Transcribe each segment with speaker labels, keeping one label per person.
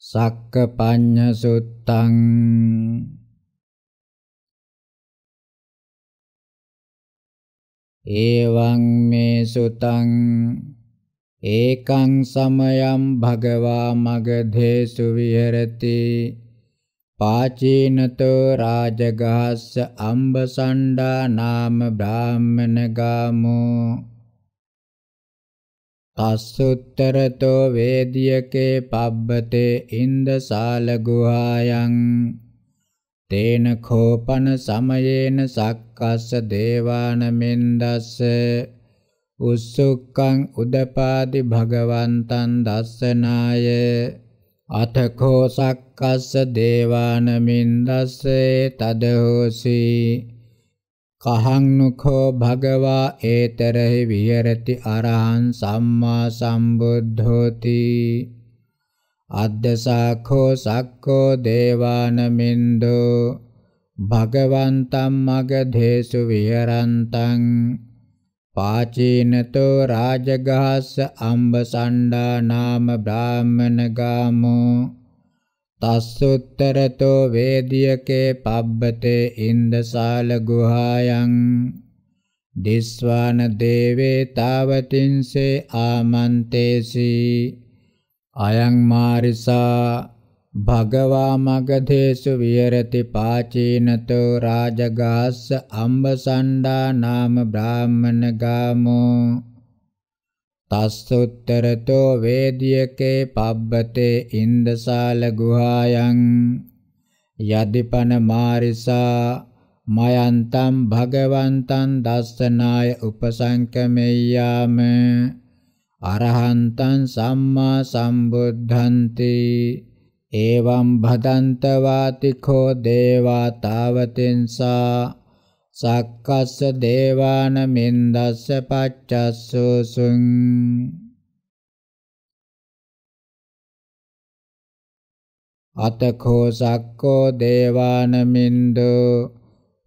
Speaker 1: සක්කපඤ්ඤ සුත්තං එවං මේ සුතං ඒකං සමයං භගවා මගධේසු විහෙරති පාචීනතෝ රාජගහස්ස අම්බසණ්ඩා නාම බ්‍රාහ්මණ ගාමෝ තස්සුත්තරතෝ වේදියකේ පබ්බතේ ඉන්දසාල ගුහායන් තේන කෝපන සමයේන සක්කස්ස දේවාන මෙන්දස්ස උස්සුක්කං උදපාදි භගවන්තං දස්සනාය අතකෝ සක්කස්ස දේවාන මෙන්දස්සේ තදහෝසි කහං නුඛෝ භගවා ඒතරහි විහෙරති අරහං සම්මා සම්බුද්ධෝති අද්දසාඛෝ සක්ඛෝ දේවානමින්දෝ භගවන්තම් මගධේසු විහරන්තං පාචීනතෝ රාජගහස්ස අම්බසණ්ඩා නාම බ්‍රාහ්මණ ගාමෝ තස්සුත්තරතෝ වේදියකේ පබ්බතේ ඉන්දසාල ගුහායන් දිස්වාන දේවේ තාවතින්සේ ආමන්තේසි අයං මාරිසා භගවා මගධේසු විහෙරති පාචීනතෝ රාජගාස්ස අම්බසණ්ඩා නාම බ්‍රාහ්මණ ගාමෝ තස්සුත්තරතෝ වේදියකේ පබ්බතේ ඉන්දසාල ගුහායන් යදිපන මාරිසා මයන්තම් භගවන්තං දස්සනාය උපසංකමෙය්‍යාම අරහන්තං සම්මා සම්බුද්ධන්ති එවං භදන්ත වාතිඛෝ දේවා තාවතින්සා සක්කස්ස දේවාන මින්දස්ස පච්චස්සුසුං අතකෝ සක්කෝ දේවාන මින්දු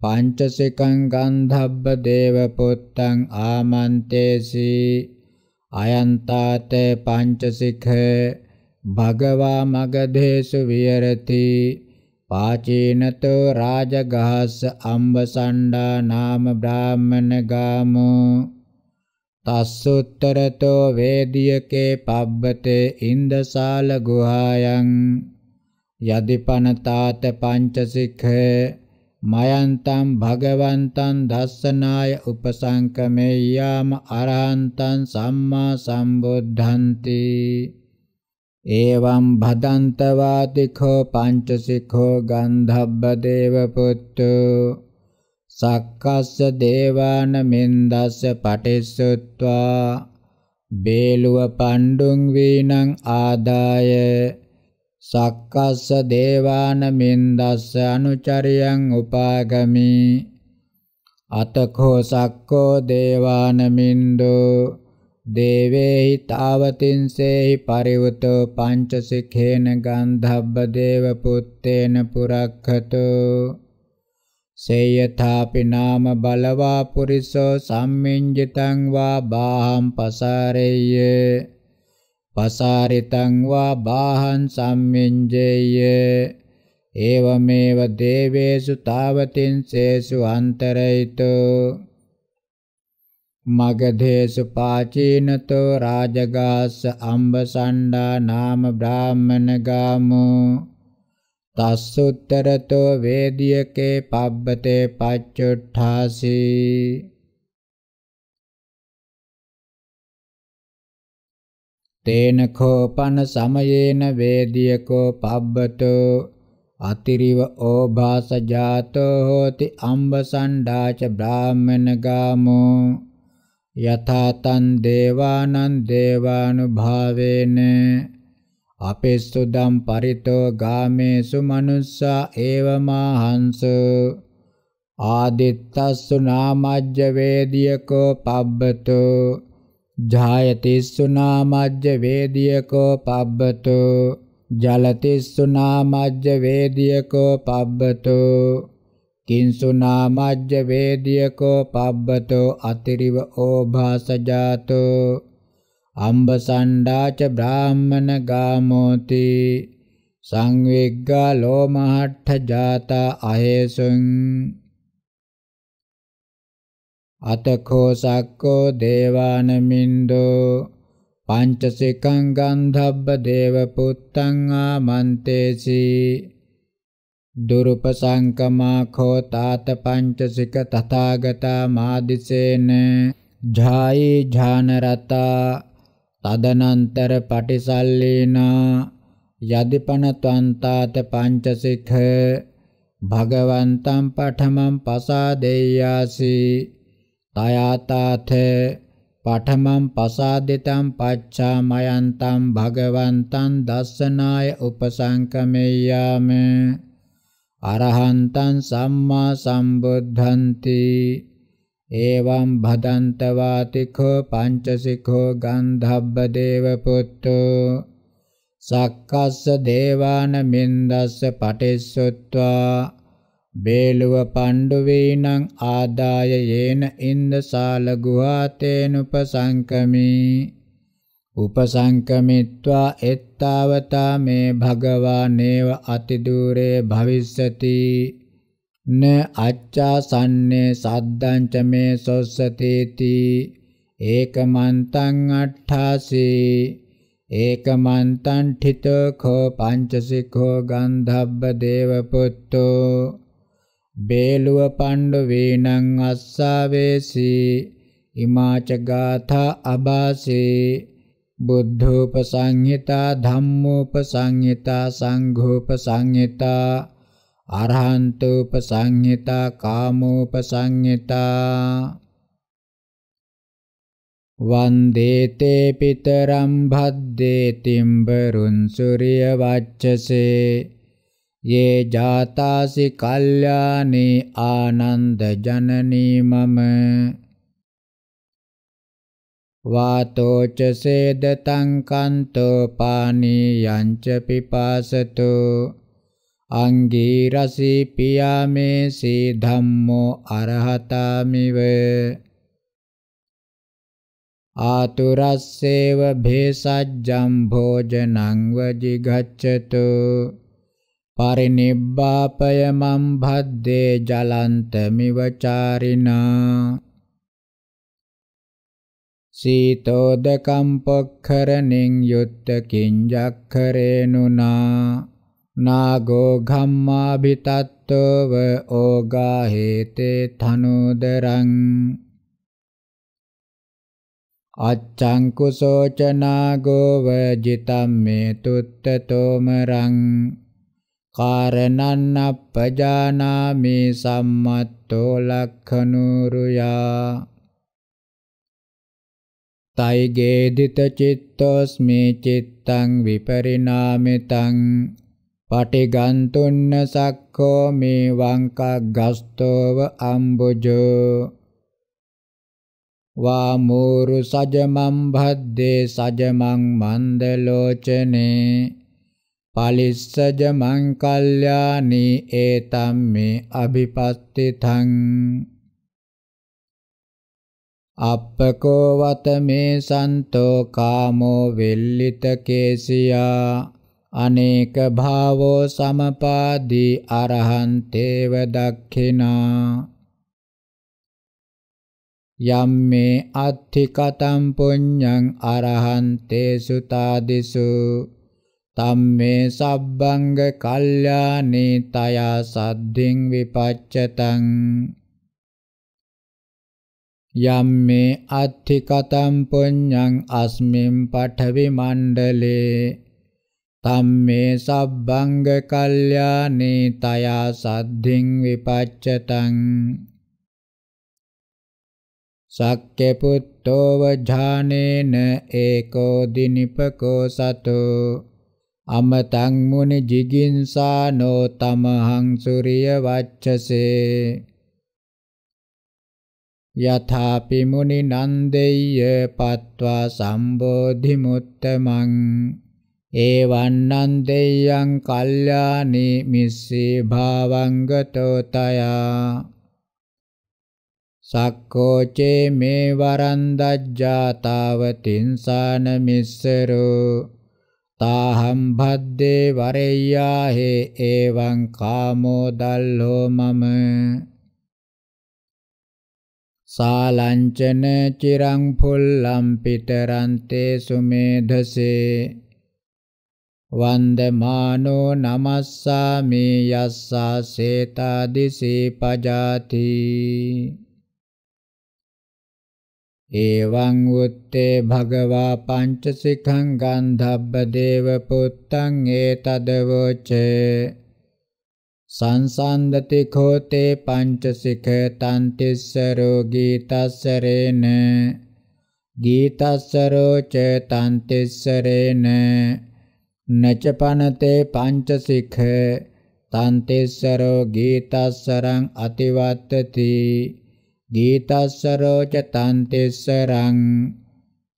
Speaker 1: පංචසිකං ගන්ධබ්බ දේව පුත්තං ආමන්තේසි අයන්තාතේ පංචසිඛ භගවා මගධේසු විහෙරති පාචීනතෝ රාජගහස්ස අම්බසණ්ඩා නාම බ්‍රාහ්මණ ගාමෝ තස්සුත්තරතෝ වේදියකේ පබ්බතේ ඉන්දසාල ගුහායන් යදිපනතාත පංචසිඛ මයන්තම් භගවන්තං දස්සනාය උපසංකමේ යාම අරහන්තං සම්මා සම්බුද්ධන්ති एवं भदन्तवातिखो पञ्चशिखो गन्धब्बदेवपुत्तो सक्कस्य देवानमिन्दस्य पठिश्रुत्वा बेलुवपण्डुं वीणम् आदाय सक्कस्य देवानमिन्दस्य अनुचर्यम् उपागमि अतखो सक्को देवानमिन्दो දේවේහි තාවතින්සේහි පරිවුතෝ පංචසිඛේන ගන්ධබ්බ දේව පුත්තේන පුරක්ඛතෝ සේයථාපි නාම බලවා පුරිසෝ සම්මින්ජිතං වා බාහං පසාරෙය්‍ය පසාරිතං වා බාහං සම්මින්ජෙය්‍ය ඒවමේව දේවේසු තාවතින්සේසු අන්තරයිතෝ මගධේසු පාචීනතෝ රාජගාස අම්බසණ්ඩා නාම බ්‍රාහ්මණගාමෝ තස්සුත්තරතෝ වේදියකේ පබ්බතේ පච්චුට්ඨාසි තේන කෝපන සමයේන වේදියකෝ පබ්බතෝ අතිරිව ඕභාස ජාතෝ හෝති අම්බසණ්ඩාච බ්‍රාහ්මණගාමෝ යථාතන් දේවානන් දේවානුභාවේන අපිස්සුදම් පරිතෝ ගාමේසු මනුස්සා ඒවමාහංසු ආදිත්තස්සු නාමජ්ජ වේදියකෝ පබ්බතු ජායතිස්සු නාමජ්ජ වේදියකෝ පබ්බතු ජලතිස්සු නාමජ්ජ වේදියකෝ පබ්බතු කිංසුනා මජ්ජ වේදියකෝ පබ්බතෝ අතිරිව ඕභාසජාතෝ අම්බසණ්ඩාච බ්‍රාහ්මන ගාමෝති සංවිග්ගා ලෝමහට්ඨ ජාතා අහේසුං අතකෝ සක්කෝ දේවානමින්දෝ පංචසිකං ගන්ධබ්බ දේව පුත්තං ආමන්තේසී දුරුපසංකමාඛෝ තාත පංචසික තථාගතා මාදිසේන ඡායි ඥානරතා තදනන්තර පටිසල්ලීනා යදිපන ත්වන්තාත පංචසික භගවන්තං පඨමං පසාදෙය්‍යාසි තයාතාත පඨමං පසාදිතං පච්චාමයන්තං භගවන්තං දස්සනාය උපසංකමෙය්‍යාමේ අරහන්තං සම්මා සම්බුද්ධන්ති එවං භදන්ත වාතිකෝ පංචසිකෝ ගන්ධබ්බ දේව පුත්තෝ සක්කස්ස දේවාන මින්දස්ස පටිස්සොත්වා බේලුව පණ්ඩුවීනං ආදාය යේන ඉන්දසාල ගුහාතේනුපසංකමී උපසංකමිත්වා එත්තාවතා මේ භගවා නේව අතිදූරේ භවිස්සති න අච්ඡාසන්නේ සද්දං ච මේ සොස්සතේති ඒකමන්තං අට්ඨාසී ඒකමන්තං ඨිතෝ කෝ පංචසිකෝ ගන්ධබ්බ දේවපුත්තෝ බේලුව පණ්ඩු වේනං අස්සාවේසී ඉමාච ගාථා අබාසී බුද්ධෝපසංහිතා ධම්මෝපසංහිතා සංඝෝපසංහිතා අරහන්තෝපසංහිතා කාමෝපසංහිතා වන්දේතේ පිතරම් භද්දේ තිම්බරුන් සූර්ය වච්චසේ යේ ජාතාසි කල්යාණේ ආනන්ද ජනනී මම වාතෝච සේදතං කන්තෝ පානීයංච පිපාසතු අංගී රසී පියාමේසී ධම්මෝ අරහතාමිව ආතුරස්සේව භේසජ්ජම් භෝජනං වජිගච්ඡතු පරිනිබ්බාපය මම් භද්දේ ජලන්තමිව චාරිනා සීතෝදකම් පොක්ඛරණින් යුත්ත කිංජක්ඛරේනුනා නාගෝ ඝම්මාභිතත්තව ඕගා හේතේ තනෝදරං අච්ඡං කුසෝච නාගෝ වජිතම්මේ තුත්තතෝමරං කාරණං අපජානාමි සම්මත්තෝ ලක්ඛනුරුයා තයිගේදිත චිත්තෝස්මි චිත්තං විපරිණාමිතං පටිගන්තුන්න සක්ඛෝ මේ වංකග්ගස්තෝව අම්බුජෝ වාමෝරු සජමම් භද්දේ සජමං මන්දලෝචනේ පලිස්සජමං කල්යානී ඒතම් මේ අභිපස්තිතං අප්පකෝ වත මේ සන්තෝ කාමෝ වෙල්ලිත කේසියා අනේක භාවෝ සමපාදී අරහන්තේව දක්ඛිනා යම් මේ අත්ථි කතම් පුඤ්ඤං අරහන්තේ සුතාදිසු තම්මේ සබ්බංග කල්යාණී තයා සද්ධින් විපච්චතං යම්මේ අත්ථිකතම් පුඤ්ඤං අස්මින් පඨවි මණ්ඩලේ තම්මේ සබ්බංග කල්යාණේ තයා සද්ධින් විපච්චතං සක්්‍ය පුත්තෝව ඥානේන ඒකෝ දිනිපකෝ සතෝ අමතං මුනි jiginsaano tamahang suriya vacchase යථාපි මුනි නන්දෙය්‍ය පත්වා සම්බෝධි මුත්තමං ඒවං නන්දෙය්‍යං කල්යානේ මිස්සී භාවංගතෝ තයා සක්කෝචේ මේ වරන්දජ්ජාතාවතින් සාන මිස්සරෝ තාහම් භද්දේ වරෙය්‍යාහේ එවං කාමෝ දල්හෝ මම සාලංචන චිරං පුල්ලම් පිටරන්තේ සුමේධසේ වන්දමානෝ නමස්සාමි යස්සා සේතාදිසී පජාති එවං උත්තේ භගවා පංචසිඛං ගන්ධබ්බ දේව පුත්තං ඒතදවචේ සංසන්දති කෝතේ පංචසික තන්තිස්ස රෝගී තස්සරේන ගීතස්සරෝ ච තන්තිස්සරේන නච පනතේ පංචසික තන්තිස්සරෝ ගීතස්සරං අතිවත්තති ගීතස්සරෝ ච තන්තිස්සරං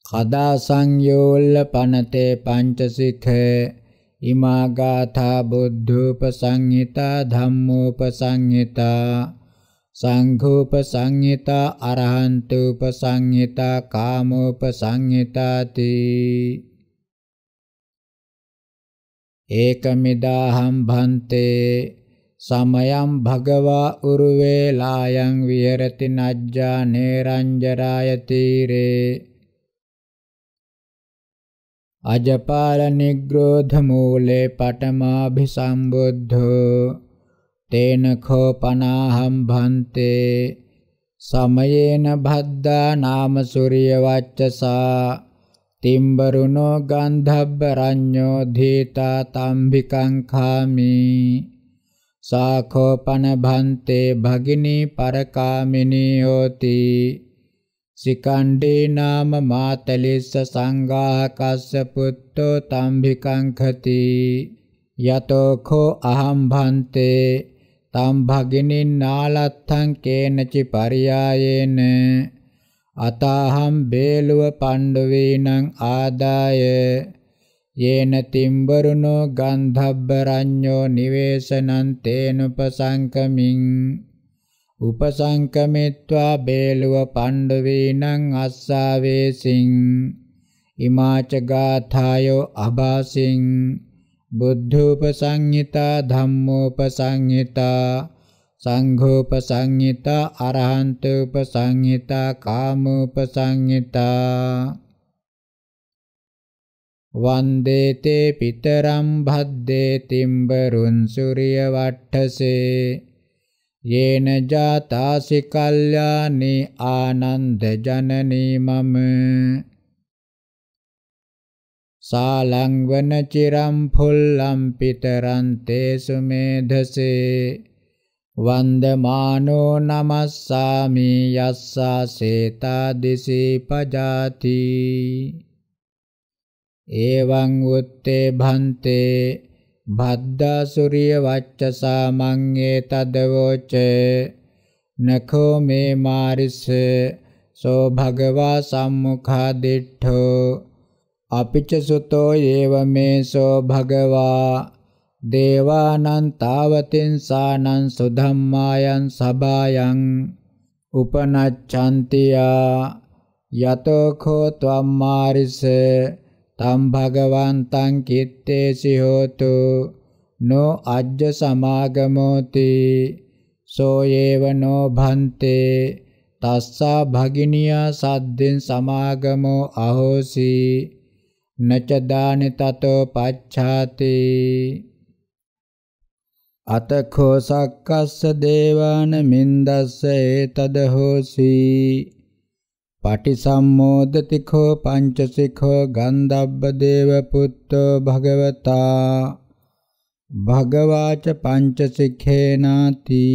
Speaker 1: කදා සංයෝල්ල පනතේ පංචසික ඉමා ගාථා බුද්ධෝපසංහිතා ධම්මෝපසංහිතා සංඝෝපසංහිතා අරහන්තෝපසංහිතා කාමෝපසංහිතාති ඒකමිදාහම් භන්තේ සමයම් භගවා උරුවේලායන් විහෙරති නජ්ජා නේරංජරාය තීරේ අජපාල නිග්‍රෝධ මූලේ පඨමාභිසම්බුද්ධෝ තේන කෝපනාහම් භන්තේ සමයේන භද්දා නාම සූර්ය වච්චසා තිම්බරුණෝ ගන්ධබ්බ රඤ්ඤෝ ධීතා තම්භිකං ખાමි සාඛෝපන භන්තේ භගිනී පරකාමිනී යෝති සිකණ්ඩේ නාම මාතලිස්ස සංඝාකස්ස පුත්තෝ තම්භිකං khති යතෝ khෝ අහම් භන්තේ තම් භගිනින් නාලත්තං කේනචි පරියායේන අතහම් බේලුව පණ්ඩවේනං ආදාය යේන තිම්බරුනෝ ගන්ධබ්බරඤ්ඤෝ නිවේසනං තේනුපසංකමින් උපසංකමිත්වා බේලුව පණ්ඩවීනං අස්සාවේසින් ඉමාච ගාථායෝ අභාසින් බුද්ධෝපසංහිතා ධම්මෝපසංහිතා සංඝෝපසංහිතා අරහන්තෝපසංහිතා කාමෝපසංහිතා වන්දේතේ පිතරම් භද්දේ තිම්බරුන් සූර්ය වට්ඨසේ යේන ජාතාසි කල්යානි ආනන්ද ජනනී මම සාලං වන චිරම් ඵුල්ලම් පිතරං තේසු මේධසේ වන්දමානෝ නමස්සාමි යස්සා සේතා දිසී පජාති එවං උත්තේ භන්තේ භද්දාසුරිය වච්චසා මං ඒ තදවෝච නඛෝ මේ මාරිස සෝ භගවා සම්මුඛා දිඨෝ අපිච සුතෝ ඒව මේ සෝ භගවා දේවානං තාවතින් සානං සුධම්මායන් සබායන් උපනච්ඡන්තියා යතෝ කෝ ත්වම්මාරිස තම් භගවන්තං කිත්තේසි හෝතු නො අජ්ජ සමාගමෝති සෝ ඒව නො භන්තේ තස්සා භගිනියා සද්දෙන් සමාගමෝ අහෝසි නච දානි තතෝ පච්ඡාති අතඛෝ සක්කස්ස දේවාන මින්දස්ස ඒතද හෝසි පටිසම්මෝදති කෝ පංචසිඛෝ ගන්ධබ්බ දේව පුත්තෝ භගවතා භගවාච පංචසිඛේනාති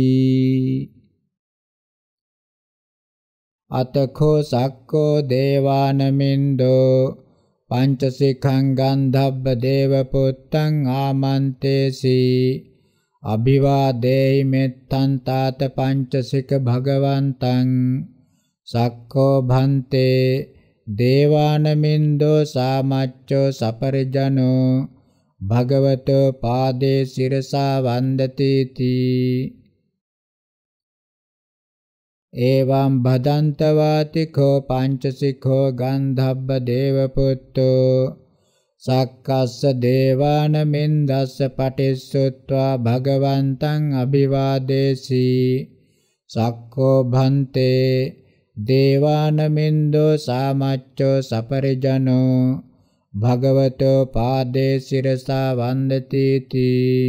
Speaker 1: අතකෝ සක්කෝ දේවානමින්දෝ පංචසිඛං ගන්ධබ්බ දේව පුත්තං ආමන්තේසි අභිවාදේයි මෙත්තන්තාත පංචසික භගවන්තං සක්ඛෝ භන්තේ දේවානමින්දෝ සාමච්චෝ සපරිජනෝ භගවතෝ පාදේ සිරසා වන්දති තී එවං බදන්ත වාතිකෝ පංචසිකෝ ගන්ධබ්බ දේවපුත්තෝ සක්කස්ස දේවානමින්දස්ස පටිස්සුත්වා භගවන්තං අභිවාදේසී සක්කෝ භන්තේ දේවානමින්දෝ සාමච්චෝ සපරිජනෝ භගවතෝ පාදේ සිරසා වන්දති තී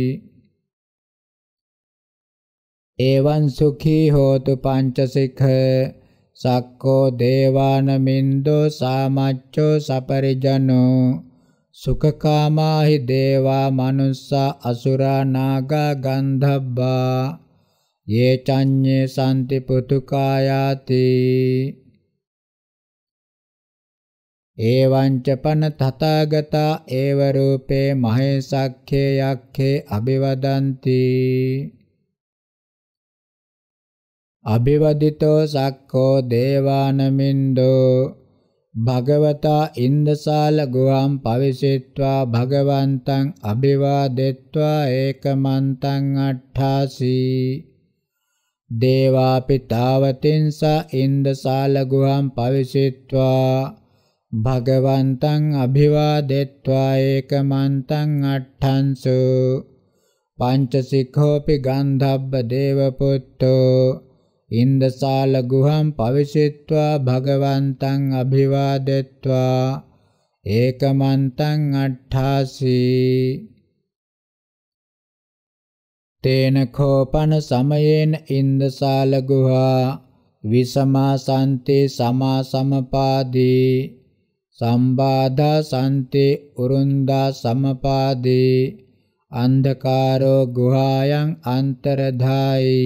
Speaker 1: එවං සුඛී හෝතු පංචසිඛ සක්කෝ දේවානමින්දෝ සාමච්චෝ සපරිජනෝ සුඛකාමාහි දේවා මනුස්සා අසුරා නාගා ගන්ධබ්බා ये චඤ්ඤේ සම්ති පුතුකායාති එවං ච පන තථාගතා ඒව රූපේ මහේසක්ඛේ යක්ඛේ අබිවදಂತಿ අබිවදිතෝ සක්ඛෝ දේවානමින්දෝ භගවතා ඉන්දසාල ගුවම් පවිසෙත්වා භගවන්තං අබිවාදෙත්වා ඒකමන්තං අට්ඨාසී දේවාපි තාවතින්ස ඉන්දසාල ගුහම් පවිසිට්වා භගවන්තං අභිවාදෙත්වා ඒකමන්තං අට්ඨංසු පංචසිඛෝපි ගන්ධබ්බ දේවපුත්තෝ ඉන්දසාල ගුහම් පවිසිට්වා භගවන්තං අභිවාදෙත්වා ඒකමන්තං අට්ඨාසී තේන කෝපන සමයේන ඉන්දසාල ගුහා විසමා සම්තේ සමා සමපාදී සම්බාධා සම්තේ උරුන්දා සමපාදී අන්ධකාරෝ ගුහායන් අන්තරධායි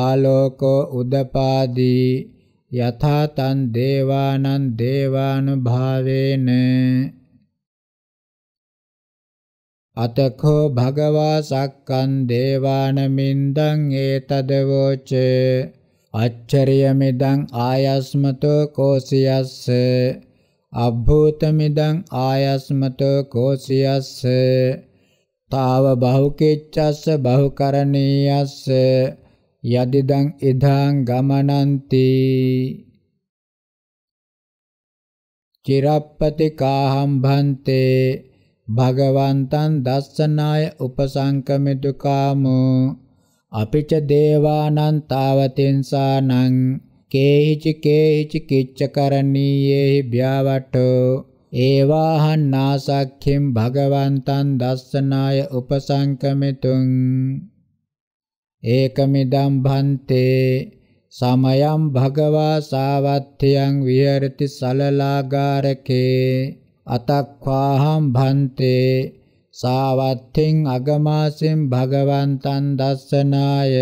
Speaker 1: ආලෝකෝ උදපාදී යථා තන් දේවානං දේවානුභාවේන අතකෝ භගවා සක්කන් දේවානමින්දං ඒතදවෝච අච්චරියමිදං ආයස්මතෝ කෝසියස්ස අභූතමිදං ආයස්මතෝ කෝසියස්ස තාව බහුකිච්ඡස්ස බහුකරණීයස්ස යදිදං ඉදං ගමනන්ති චිරප්පති කාහම් භන්තේ භගවන්තං දස්සනාය උපසංකමිතුකාමෝ අපිච දේවානං තාවතින්සානං කේහිච කේහිච කිච්චකරණීයේහි භ්‍යවටෝ ඒවාහන් නාසක්ඛින් භගවන්තං දස්සනාය උපසංකමිතුං ඒකමිදම් භන්තේ සමයම් භගවා සාවත්ත්‍යං විහෙරති සලලාගාරකේ අතක්වාහම් භන්තේ සාවත්තින් අගමාසින් භගවන්තන් දස්සනාය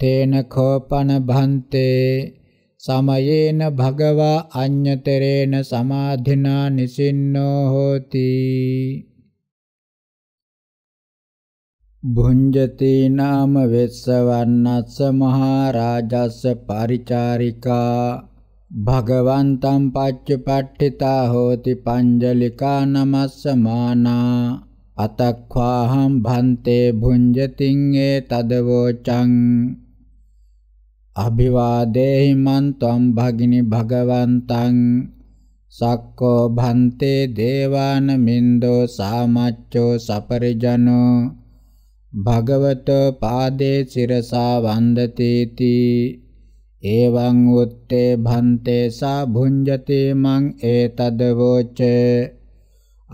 Speaker 1: තේන කෝපන භන්තේ සමයේන භගවා අඤ්‍යතරේන සමාධිනා නිසින්නෝ හෝති භුඤ්ජති නාම වෙස්සවන්නස්ස මහරජස්ස පරිචාරිකා භගවන්තම් පච්චපට්ඨිතා හෝති පංජලිකා නමස්සමානා අතක්ඛාහම් භන්තේ භුඤ්ජතින් ඒ තදවෝචං අභිවාදේහි මන්තම් භගිනි භගවන්තං සක්කෝ භන්තේ දේවාන මින්දෝ සාමච්චෝ සපරිජනෝ භගවතෝ පාදේ සිරසා වන්දතේති එවං උත්තේ භන්තේ සා භුඤ්ජති මං ඒතද වෝච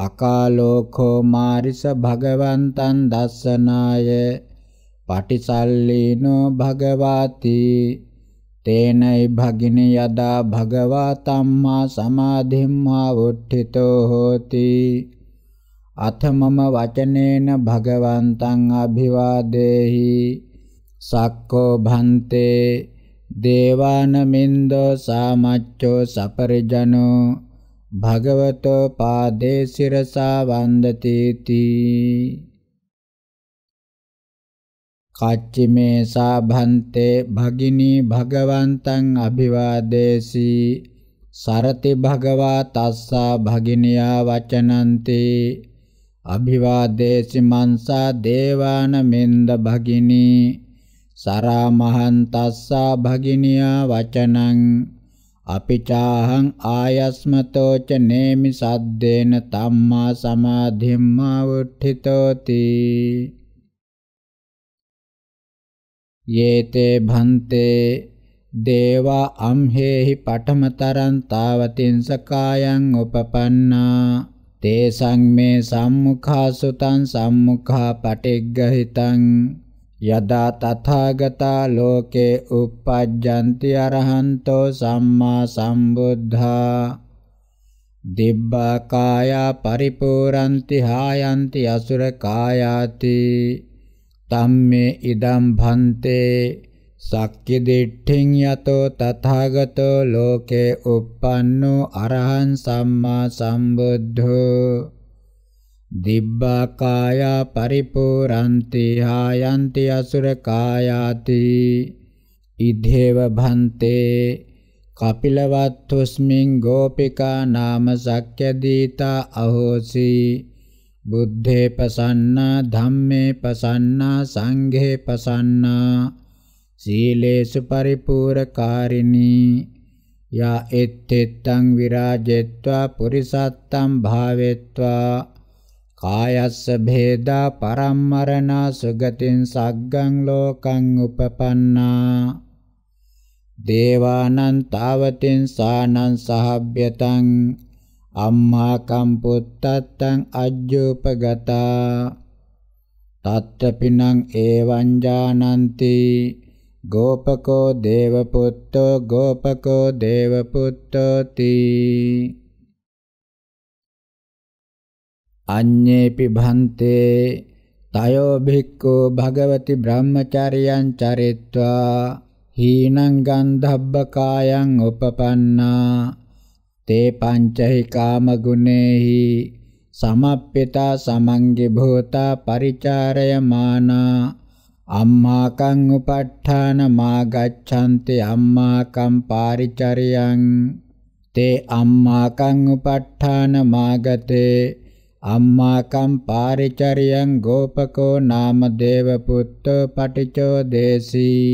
Speaker 1: අකාලෝකෝ මාරිස භගවන්තං දස්සනාය පටිසල්ලීනෝ භගවාති තේනයි භගින යදා භගවා තම්මා සමාධිම්මා වුට්ඨිතෝ හෝති අථමම වචනේන භගවන්තං අභිවාදේහි සක්කෝ භන්තේ දේවානමින්දෝ සාමච්චෝ සපරිජනෝ භගවතෝ පාදේ සිරසා වන්දතේති කච්චිමේ සාභන්තේ භගිනී භගවන්තං අභිවාදේසී සරති භගවා තස්සා භගිනියා වචනන්ති අභිවාදේසි මන්සා දේවානමින්ද භගිනී සරාමහන් තස්සා භගිනියා වචනං අපිචාහං ආයස්මතෝ ච නේමි සද්දේන තම්මා සමාධිම්මා වුට්ඨිතෝති යේතේ භන්තේ දේවා අම්හෙහි පඨමතරං තාවතින්ස කායං උපපන්නා තේසං මේ සම්මුඛාසුතං සම්මුඛා පටිග්ගහිතං යදා තථාගතා ලෝකේ uppajjanti arahanto samma sambuddha දිබ්බා කායා පරිපූර්ණති හායන්ති අසුර කායාති තම්මේ ඉදම් භන්තේ සක්්‍ය දිට්ඨින් යතෝ තථාගතෝ ලෝකේ uppannō arahan sammā sambuddho දිබ්බා කායා පරිපූරන්ති හායන්ති අසුර කායාති ඉදේව භන්තේ කපිලවත්තුස්මින් ගෝපිකා නාම සක්්‍ය දීතා අහෝසි බුද්ධේ පසන්නා ධම්මේ පසන්නා සංඝේ පසන්නා සීලේසු පරිපූර්ණකාරිනී යා එත්තෙත්තං විරාජෙත්වා පුරිසත්තං භාවෙත්වා කායස්ස භේදා පරම්මරණා සුගතින් සග්ගං ලෝකං උපපන්නා දේවානං තාවතින් සානං සහභ්‍යතං අම්මා කම්පුත්තත්තං අජ්ජෝපගතා තත්තපිනං ඒවං ජානಂತಿ ගෝපකෝ දේවපුත්තෝ ගෝපකෝ දේවපුත්තෝති අඤ්ඤේපි භන්තේ තයෝ භික්ඛු භගවති බ්‍රහ්මචර්යං චරිත්වා හීනං ගන්ධබ්බකායං උපපන්නා තේ පංචහි කාම ගුණේහි සමප්පිතා සමංගේ භූතා පරිචාරයමානා අම්මාකං උපට්ඨාන මාගච්ඡන්ති අම්මාකම් පාරිචරියං තේ අම්මාකං උපට්ඨාන මාගතේ අම්මාකම් පාරිචරියං ගෝපකෝ නාම දේව පුත්තෝ පටිචෝ දේසී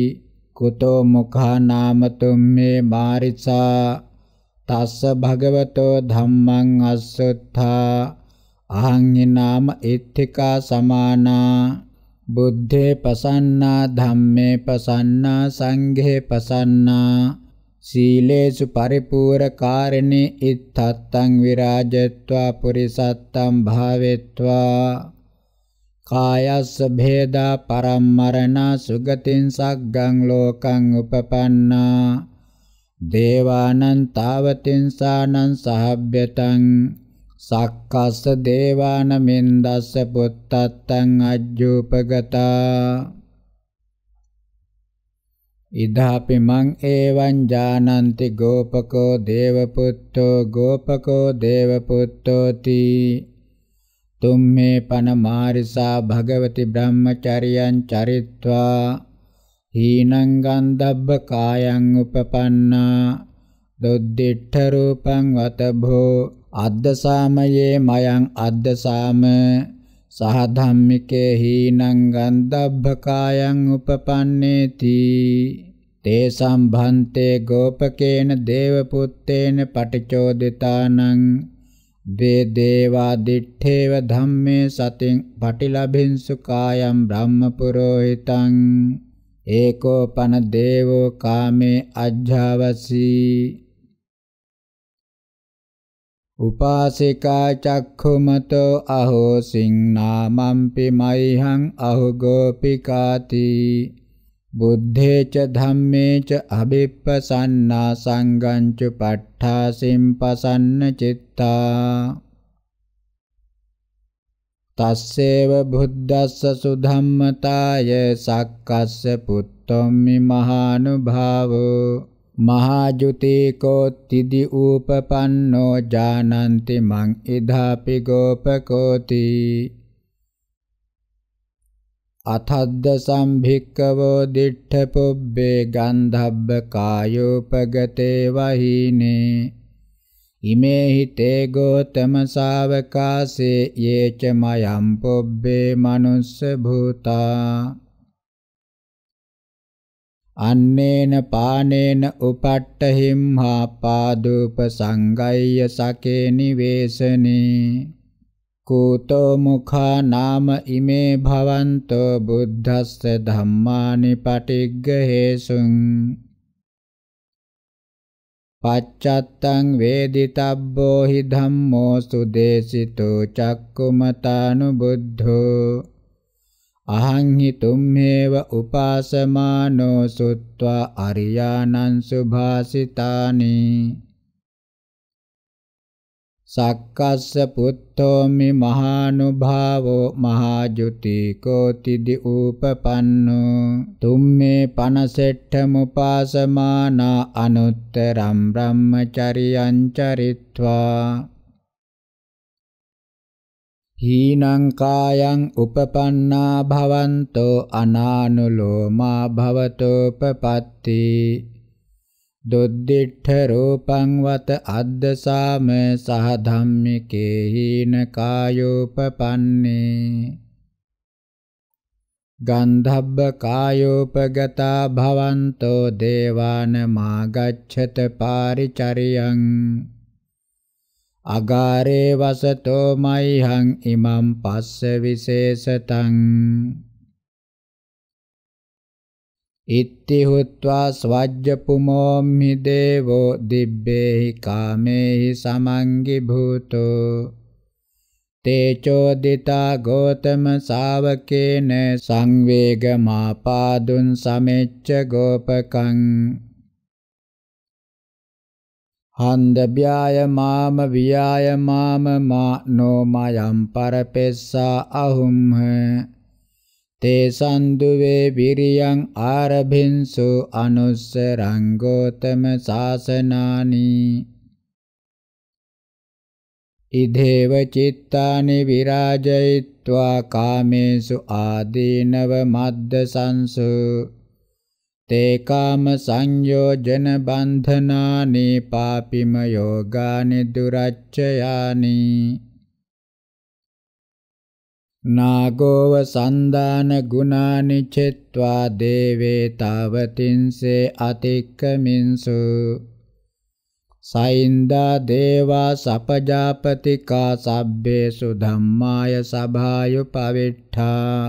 Speaker 1: කුතෝ මුඛා නාම තුම්මේ මාරිසා තස්ස භගවතෝ ධම්මං අස්සුත්ථා අහං නාම ඉත්තිකා සමානා බුද්ධේ පසන්නා ධම්මේ පසන්නා සංඝේ පසන්නා සීලේසු පරිපූර්ණකාරණේ ඉත්තත්තං විරාජත්වා පුරිසත්තං භාවෙත්වා කායස්ස භේදා පරම්මරණා සුගතින් සග්ගං ලෝකං උපපන්නා දේවානං තාවතින් සානං සහබ්බතං සක්කස්ස දේවාන මින්දස්ස පුත්තත්තං අජ්ජූපගතා ඉදාපි මං ඒවං ජානන්ති ගෝපකෝ දේවපුත්තෝ ගෝපකෝ දේවපුත්තෝති තුම්මේ පනමාරිසා භගවති බ්‍රහ්මචරියං චරිත්වා හීනං ගන්ධබ්බ කායං උපපන්නා දොද්දිඨ රූපං වතභෝ අද්දසාමයේ මයං අද්දසාම සහ ධම්මිකේ හීනං ගන්ධබ්බකායං උපපන්නේති තේ සම්භන්තේ ගෝපකේන දේවපුත්තේන පටිචෝදිතානං දේ දේවා දිත්තේව ධම්මේ සතින් පටිලබින්සු කායම් බ්‍රහ්මපුරෝහිතං ඒකෝපන දේවෝ කාමේ අජ්ජාවසී උපාසිකා චක්ඛුමතෝ අහෝ සින්නාමම්පි මයිහං අහු ගෝපිකාති බුද්ධේ ච ධම්මේ ච අබිප්පසන්නා සංඝං ච පට්ඨාසින් පසන්න චිත්තා තස්සේව බුද්දස්ස සුධම්මතාය සක්කස්ස පුත්තොම්මි මහානුභාවෝ මහාජුතේකෝත්තිදි ූපපන්නෝ ජානන්ති මං ඉදාපි ගෝපකෝති අතද්ද සම්භික්කවෝ දිට්ඨ පුබ්බේ ගන්ධබ්බ කායෝපගතේ වහිනේ ඉමේ හිතේ ගෝතම ශාවකාසේ යේච මයම් පුබ්බේ මනුස්ස භූතා අන්නේන පානේන උපට්ඨහිම්හා පාදුප සංගය්‍ය සකේ නිවේසනේ කූතෝ මුඛා නාම ඉමේ භවන්තෝ බුද්ධස්ස ධම්මානි පටිග්ගහේසුං පච්චත්තං වේදිතබ්බෝ හි ධම්මෝ සුදේසිතෝ චක්කුමතානුබුද්ධෝ අහං හි තුම්මේව උපාසමානෝ සුත්වා අරියානං සුභාසිතානි සක්කස්ස පුත්තෝමි මහානුභාවෝ මහාජුති කෝතිදි ූපපන්නෝ තුම්මේ පනසෙට්ඨමුපාසමානා අනුත්තරම් බ්‍රහ්මචරියං චරිත්වා හීනං කායං උපපන්නා භවන්තෝ අනානුලෝමා භවතෝපපත්ති දුද්දිඨ රූපං වත අද්දසාම සහ ධම්මිකේ හීන කායෝපපන්නේ ගන්ධබ්බ කායෝපගතා භවන්තෝ දේවාන මාගච්ඡත පාරිචරියං අගාරේ වසතෝ මයිහං ඉමම් පස්ස විශේෂතං ඉත්ති හුත්වා ස්වජ්ජ පුමෝම්හි දේවෝ දිබ්බේහි කාමේහි සමංගි භූතෝ තේචෝදිතා ගෝතම ශාවකේන සංවේගමාපාදුන් සමෙච්ච ගෝපකං හන්දභ්‍යාය මාම ව්‍යාය මාම මා නොමයම් පරපෙස්සා අහුම්හ තේසන් දුවේ විරියං ආරභින්සු අනුස්සරං ගෝතම සාසනානි ඉදේව චිත්තානි විරාජයිත්වා කාමේසු ආදීනව මද්ද සංසු තේ කාම සංයෝජන බන්ධනානි පාපිම යෝගානි දුරච්චයානි නාගෝව සන්දාන ගුණානි චෙත්වා දේවේ තාවතින්සේ අතික්කමින්සු සයින්දා දේවා සපජාපතිකා සබ්බේසු ධම්මාය සභායු පවිට්ඨා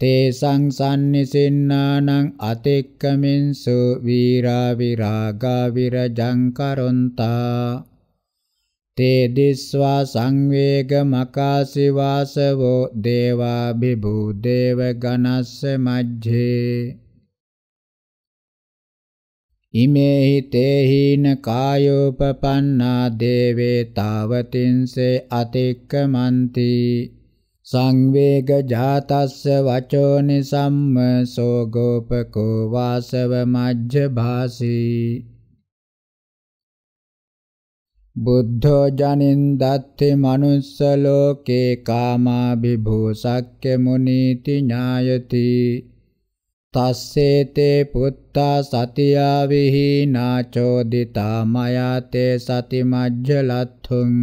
Speaker 1: තේසං සම්නිසින්නානං අතික්කමින්සු වීරා විරාගා විරජං කරොන්තා තේ දිස්වා සංවේග මකාසි වාසවෝ දේවා බිභූ දේව ගනස්ස මජ්ජේ ඉමේහි තේහීන කායෝපපන්නා දේවේ තාවතින්සේ අතික්කමන්ති සංවේගජාතස්ස වචෝනි සම්ම සෝගෝපකෝ වාසව මජ්ජභාසී බුද්ධෝ ජනින් දත්ති මනුස්ස ලෝකේ කාමාභිභූසක්්‍ය මුනීති ඥායති තස්සේ තේ පුත්තා සතියා විහීනා චෝදිතා මයා තේ සති මජ්ජලත්තුං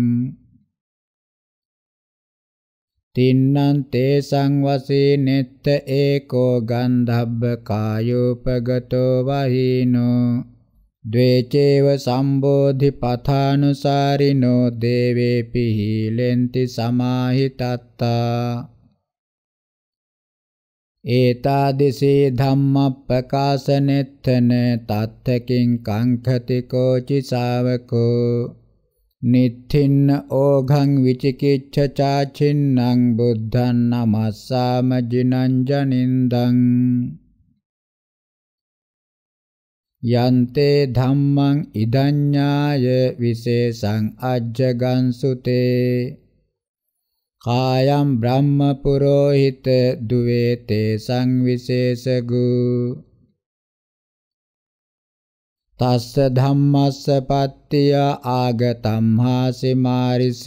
Speaker 1: තින්නම් තේසං වසේ නෙත්ත ඒකෝ ගන්ධබ්බ කායෝපගතෝ වහිනෝ ද්වේචේව සම්බෝධි පථානුසාරිනෝ දේවේපි හීලෙන්ති සමාහිතත්තා ඒතාදිසේ ධම්මප්පකාසනෙත්තන තත්තකින් කංකති කෝචි ශාවකෝ නිත්තින්න ඕඝං විචිකිච්ඡ චාචින්නං බුද්ධං නමස්සාම ජිනං ජනින්දං යන්තේ ධම්මං ඉදඤ්ඤාය විශේෂං අජ්ජගන්සුතේ කායම් බ්‍රහ්ම පුරෝහිත දුවේ තේ සංවිශේෂගු තස්ස ධම්මස්ස පත්තිය ආගතම් හාසි මාරිස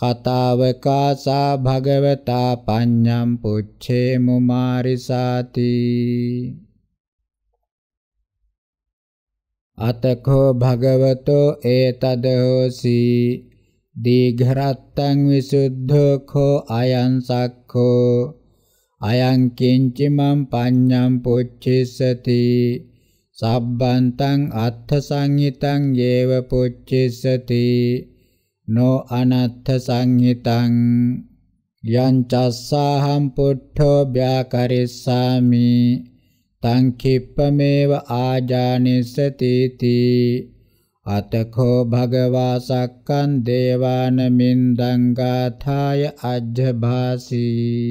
Speaker 1: කතාවකාසා භගවතා පඤ්ඤම් පුච්ඡේ මුමාරිසාති අතකෝ භගවතෝ ඒතද හෝසි දීඝරත්තං විසුද්ධෝ කෝ අයං සක්ඛෝ අයං කිංචි මම් පඤ්ඤම් පුච්ඡිසති සබ්බන්තං අත්ථ සංහිතං යේව පුච්චිස්සති නෝ අනත්ථ සංහිතං යං චස්සාහම් පුට්ඨෝ ව්‍යාකරිස්සාමි තං කිප්පමේව ආජානිස්සති තී අතකෝ භගවා සක්කං දේවානමින්දං ගාථාය අජ්ජභාසී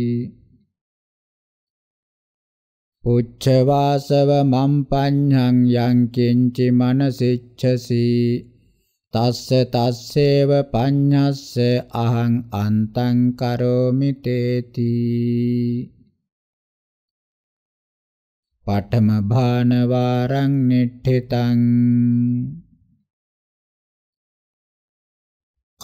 Speaker 1: උච්චවාසව මම් පඤ්ඤං යං කිංචි මනසිච්ඡසි තස්ස තස්සේව පඤ්ඤස්ස අහං අන්තං කරෝමි තේති පඨම භාන වාරං නිට්ඨිතං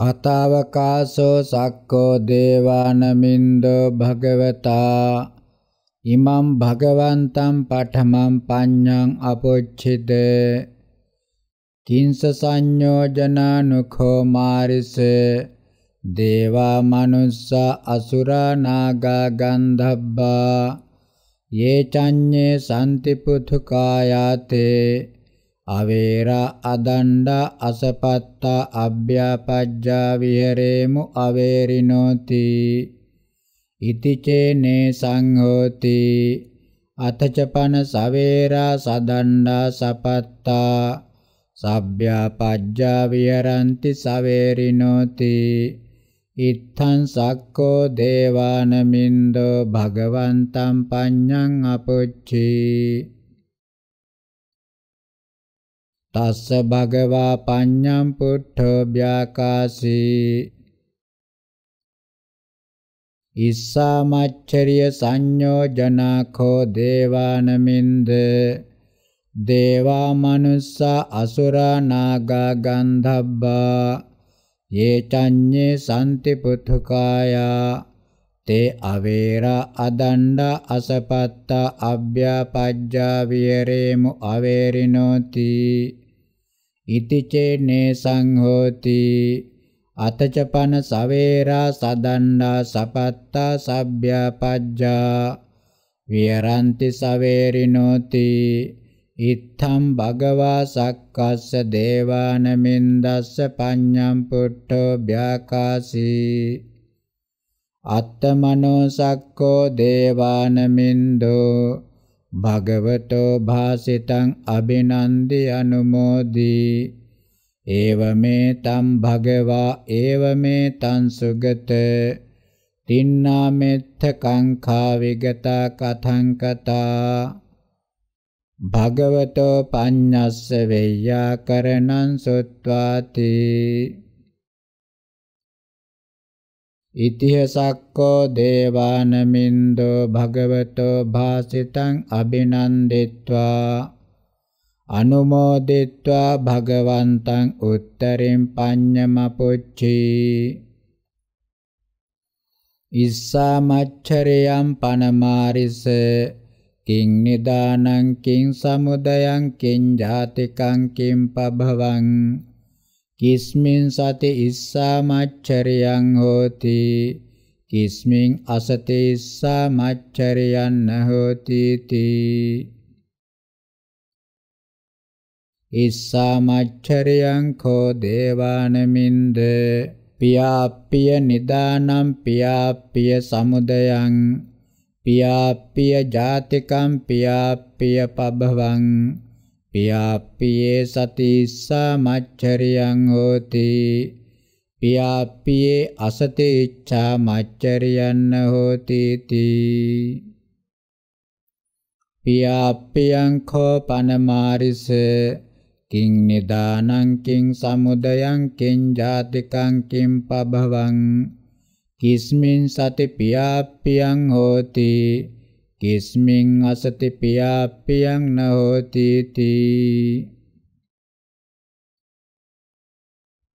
Speaker 1: කතාවකාසෝ සක්කෝ දේවානමින්දෝ භගවතා ඉමම් භගවන්තම් පඨමම් පඤ්ඤං අපොච්චිත තින්ස සංයෝජනානුඛෝ මාරිස දේවා මනුස්ස අසුරා නාග ගන්ධබ්බා යේ චඤ්ඤේ සම්ති පුතුකායාතේ අවේරා අදණ්ඩ අසපත්ත අබ්භ්‍යාපජ්ජා විහෙරේමු අවේරිනෝති ඉති චේනේ සංහෝති අතචපන සවේරා සදණ්ඩා සපත්තා සබ්භ්‍යා පජ්ජා විහරಂತಿ සවේරිනෝති ඉත්තං සක්කෝ දේවානමින්දෝ භගවන්තං පඤ්ඤං අපොච්චි තස්ස භගවා පඤ්ඤං පුට්ඨෝ ව්‍යාකාශී ඉස්සාමච්චරිය සංයෝජනාඛෝ දේවානමින්ද දේවා මනුස්ස අසුරා නාගා ගන්ධබ්බා යේ චඤ්ඤේ සම්ති පුතුකායා තේ අවේර අදණ්ඩ අසපත්ත අභ්‍යාපජ්ජා විහෙරේමු අවේරිනෝති ඉතිචේ නේ සංහෝති අතචපන සවේරා සදණ්ඩා සපත්තා සබ්භ්‍යා පජ්ජා විහරಂತಿ සවේරිනෝති ඉත්තම් භගවා සක්කස්ස දේවාන මින්දස්ස පඤ්ඤම් පුට්ඨෝ භ්‍යාකාසී අත්තමනෝ සක්කෝ දේවාන මින්දෝ භගවතෝ භාසිතං අබිනන්දි අනුමෝදී ඒව මේ තම් භගවා ඒව මේ තං සුගත තින්නා මෙත්ත කංඛා විගත කතං කතා භගවතෝ පඤ්ඤස්ස වෙය්‍යාකරණං සොත්වාති ඉතිහ සක්කෝ දේවානමින්දෝ භගවතෝ භාසිතං අභිනන්දිත්වා අනුමෝදිත්වා භගවන්තං උත්තරින් පඤ්ඤමපුච්චී ඉස්සා මච්චරයම් පනමාරිස කිං නිදානං කිං සමුදයං කිං ජාතිකං කිං පභවං කිස්මින් සති ඉස්සා මච්චරයං හෝති කිස්මින් අසති ඉස්සා මච්චරයන් හෝති තී ඉස්සාමච්චරියං කෝ දේවානමින්ද පියාප්පිය නිදානම් පියාප්පිය සමුදයං පියාප්පිය ජාතිකම් පියාප්පිය පබවං පියාප්පියේ සතිස්සාමච්චරියං හෝති පියාප්පියේ අසති ඉච්ඡා මච්චරියන්න හෝති තී පියාප්පියං කෝ පනමාරිස කිං නිදානං කිං සමුදයං කිං ජාතිකං කිං පබවං කිස්මින් සති පියාප්පියං හෝති කිස්මින් අසති පියාප්පියං නහෝති තී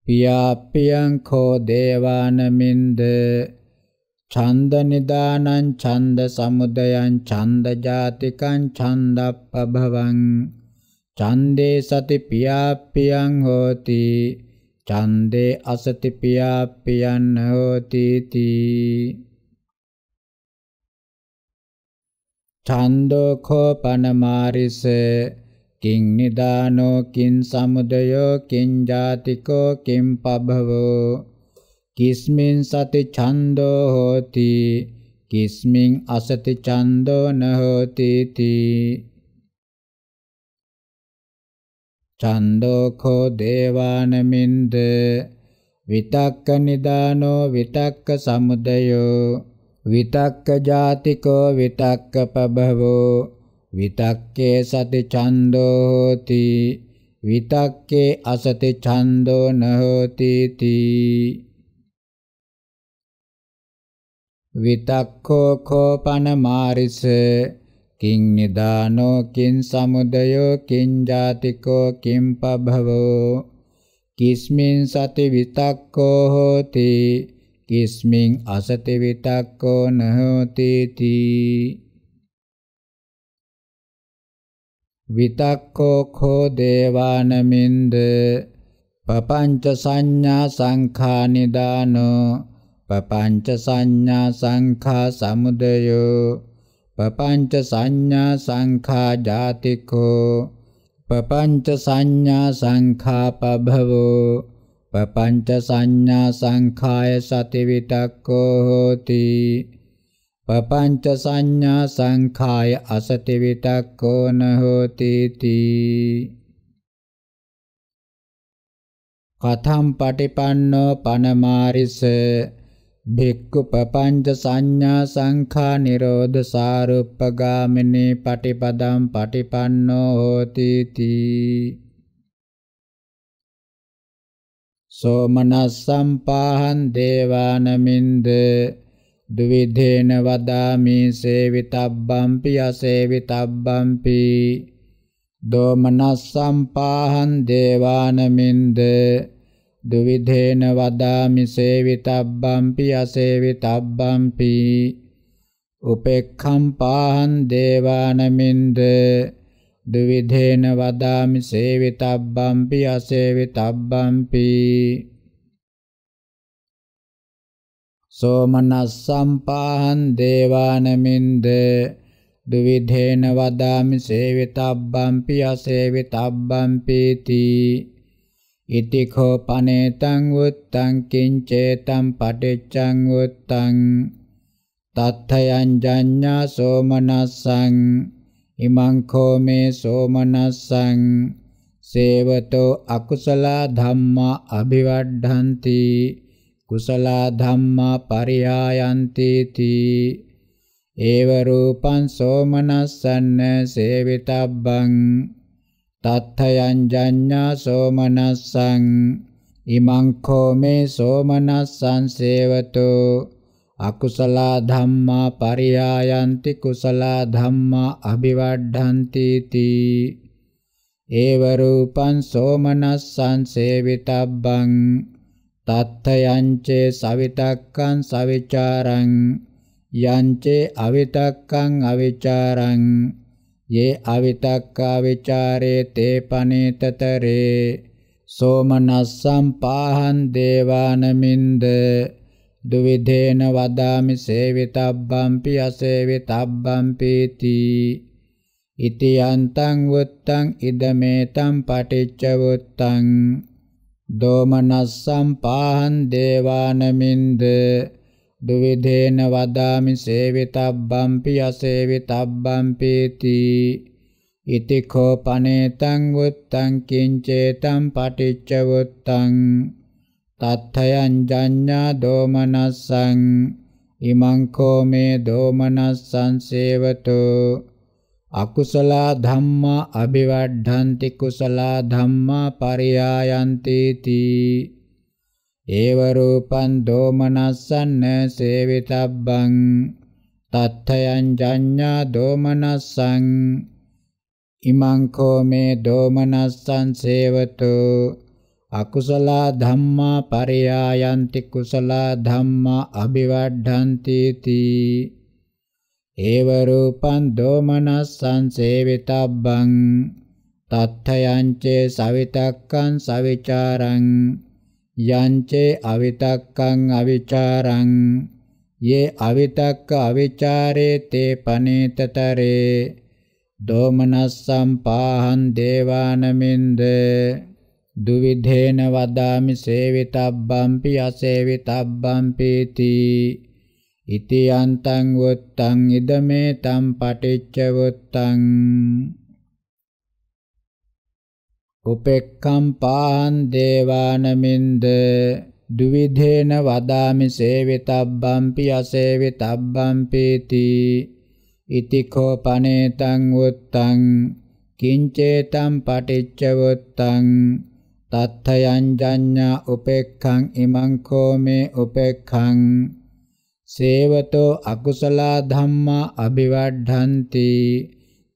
Speaker 1: පියාප්පියං කෝ දේවානමින්ද ඡන්ද නිදානං ඡන්ද සමුදයං ඡන්ද ජාතිකං ඡන්දප්පභවං චන්දේ සති පියාප්පියං හෝති චන්දේ අසති පියාප්පියං හෝති තී ඡන්தோ කෝපනමාරිස කිං නිදානෝ කිං සමුදයෝ කිං ජාතිකෝ කිං පබවෝ කිස්මින් සති ඡන්தோ හෝති කිස්මින් අසති ඡන්தோ නහෝති තී ඡන්தோகோ දේවානමින්ද විතක්ක නිදානෝ විතක්ක සමුදයෝ විතක්ක ජාතිකෝ විතක්ක පබවෝ විතක්කේ සති ඡන්தோ හෝති විතක්කේ අසති ඡන්தோ නහෝති තී විතක්කෝ කෝපන මාරිසේ කිං නිදානෝ කිං සමුදයෝ කිං ජාතිකෝ කිං පභවෝ කිස්මින් සති විතක්කෝ හෝති කිස්මින් අසති විතක්කෝ නහෝති තී විතක්කෝ කෝ දේවානමින්ද පපංච සංඥා සංඛා නිදානෝ පපංච සංඥා සංඛා සමුදයෝ පපංච සංඥා සංඛා ජාතිකෝ පපංච සංඥා සංඛා පබවෝ පපංච සංඥා සංඛාය සති විතක්කෝ හෝති පපංච සංඥා සංඛාය අසති විතක්කෝ නහෝති තී කතම් පටිපන්නෝ පනමාරිස භික්ඛු පపంచ සංඥා සංඛා නිරෝධ සාරුප්පගාමිනී පටිපදම් පටිපන්නෝ හෝති තී සෝමනස්සම්පාහං දේවානමින්ද ද්විධේන වදාමි සේවිතබ්බම්පි අසේවිතබ්බම්පි දෝමනස්සම්පාහං දේවානමින්ද දුවිධේන වදාමි සේවිතබ්බම්පි අසේවිතබ්බම්පි උපේක්ඛම් පාහං දේවානමින්ද දුවිධේන වදාමි සේවිතබ්බම්පි අසේවිතබ්බම්පි සෝමනස්සම්පාහං දේවානමින්ද දුවිධේන වදාමි සේවිතබ්බම්පි අසේවිතබ්බම්පීති ඉති කෝපනේතං උත්තං කිංචේතං පටිච්චං උත්තං තත්ථයං ජඤ්ඤා සෝමනස්සං ඉමං කෝමේ සෝමනස්සං සේවතෝ අකුසල ධම්මා අභිවඩ්ඩಂತಿ කුසල ධම්මා පරියායන්ති තී ඒව රූපං සෝමනස්සන්න සේවිතබ්බං තත්ථයං ජඤ්ඤා සෝමනස්සං ඉමං කෝමේ සෝමනස්සං සේවතෝ අකුසල ධම්මා පරියායන්ති කුසල ධම්මා අභිවඩ්ඩಂತಿ තී ඒව රූපං සෝමනස්සං සේවිතබ්බං තත්ථයං චේ සවිතක්කං සවිචාරං යං චේ අවිතක්කං අවිචාරං ये अवितक्का विचारे ते पनिततरे सोमनस्सं पाहन् देवानमिन्द द्विधेन वदामि सेवितब्बम्पि असेवितब्बम्पीति इति अन्तं वृत्तम् इदमेतं पठिच्च वृत्तं दोमनस्सं पाहन् देवानमिन्द ද්විදේන වදාමි සේවිතබ්බම්පි අසේවිතබ්බම්පීති ඉතිකෝ පනේතං උත්තං කිංචේතං පටිච්ච උත්තං තත්ථයං ජඤ්ඤා දෝමනස්සං ඉමං කෝ මේ දෝමනස්සං සේවතෝ අකුසල ධම්මා අභිවඩ්ඩಂತಿ කුසල ධම්මා පරියායන්ති තී ඒව රූපං දෝමනස්සන්න සේවිතබ්බං තත්ථයං ජඤ්ඤා දෝමනස්සං ඉමං කෝ මේ දෝමනස්සං සේවතු අකුසල ධම්මා පරයායන්ති කුසල ධම්මා අභිවඩ්ඩಂತಿ තී ඒව රූපං දෝමනස්සං සේවිතබ්බං තත්ථයං චේ සවිතක්කං සවිචාරං යංචේ අවිතක්කං අවිචාරං යේ අවිතක්ක අවිචාරේ තේ පනේතතරේ දෝමනස්සම් පාහං දේවානමින්ද දුවිධේන වදාමි සේවිතබ්බම්පි අසේවිතබ්බම්පීති ඉති යන්තං වොත්තං ඉදමේ තම් පටිච්ච වොත්තං උපෙක්ඛම් පාන් දේවානමින්ද දුවිධේන වදාමි සේවිතබ්බම්පි අසේවිතබ්බම්පීති ඉතිකෝ පනේතං උත්තං කිංචේතම් පටිච්ච උත්තං තත්ථයං ජඤ්ඤා උපේක්ඛං ඉමං කෝමේ උපේක්ඛං සේවතෝ අකුසලා ධම්මා අභිවඩ්ඩಂತಿ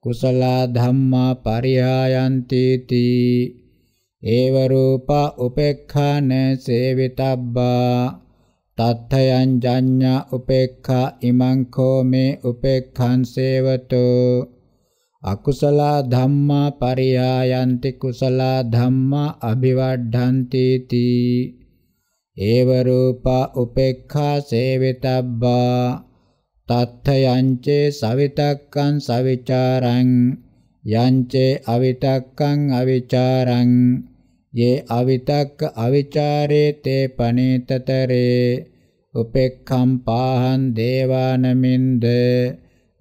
Speaker 1: කුසල ධම්මා පරිහායන්ති තී ඒව රූප උපේක්ඛාන සේවිතබ්බා තත්ථයං ජඤ්ඤා උපේක්ඛා ඉමං කෝ මේ උපේක්ඛං සේවතෝ අකුසල ධම්මා පරියායන්ති කුසල ධම්මා අභිවඩ්ඩಂತಿ තී ඒව රූප උපේක්ඛා සේවිතබ්බා තත්ථයංචේ සවිතක්කං සවිචාරං යංචේ අවිතක්කං අවිචාරං යේ අවිතක්ක අවිචාරේ තේ පනේතතරේ උපේක්ඛම් පාහං දේවානමින්ද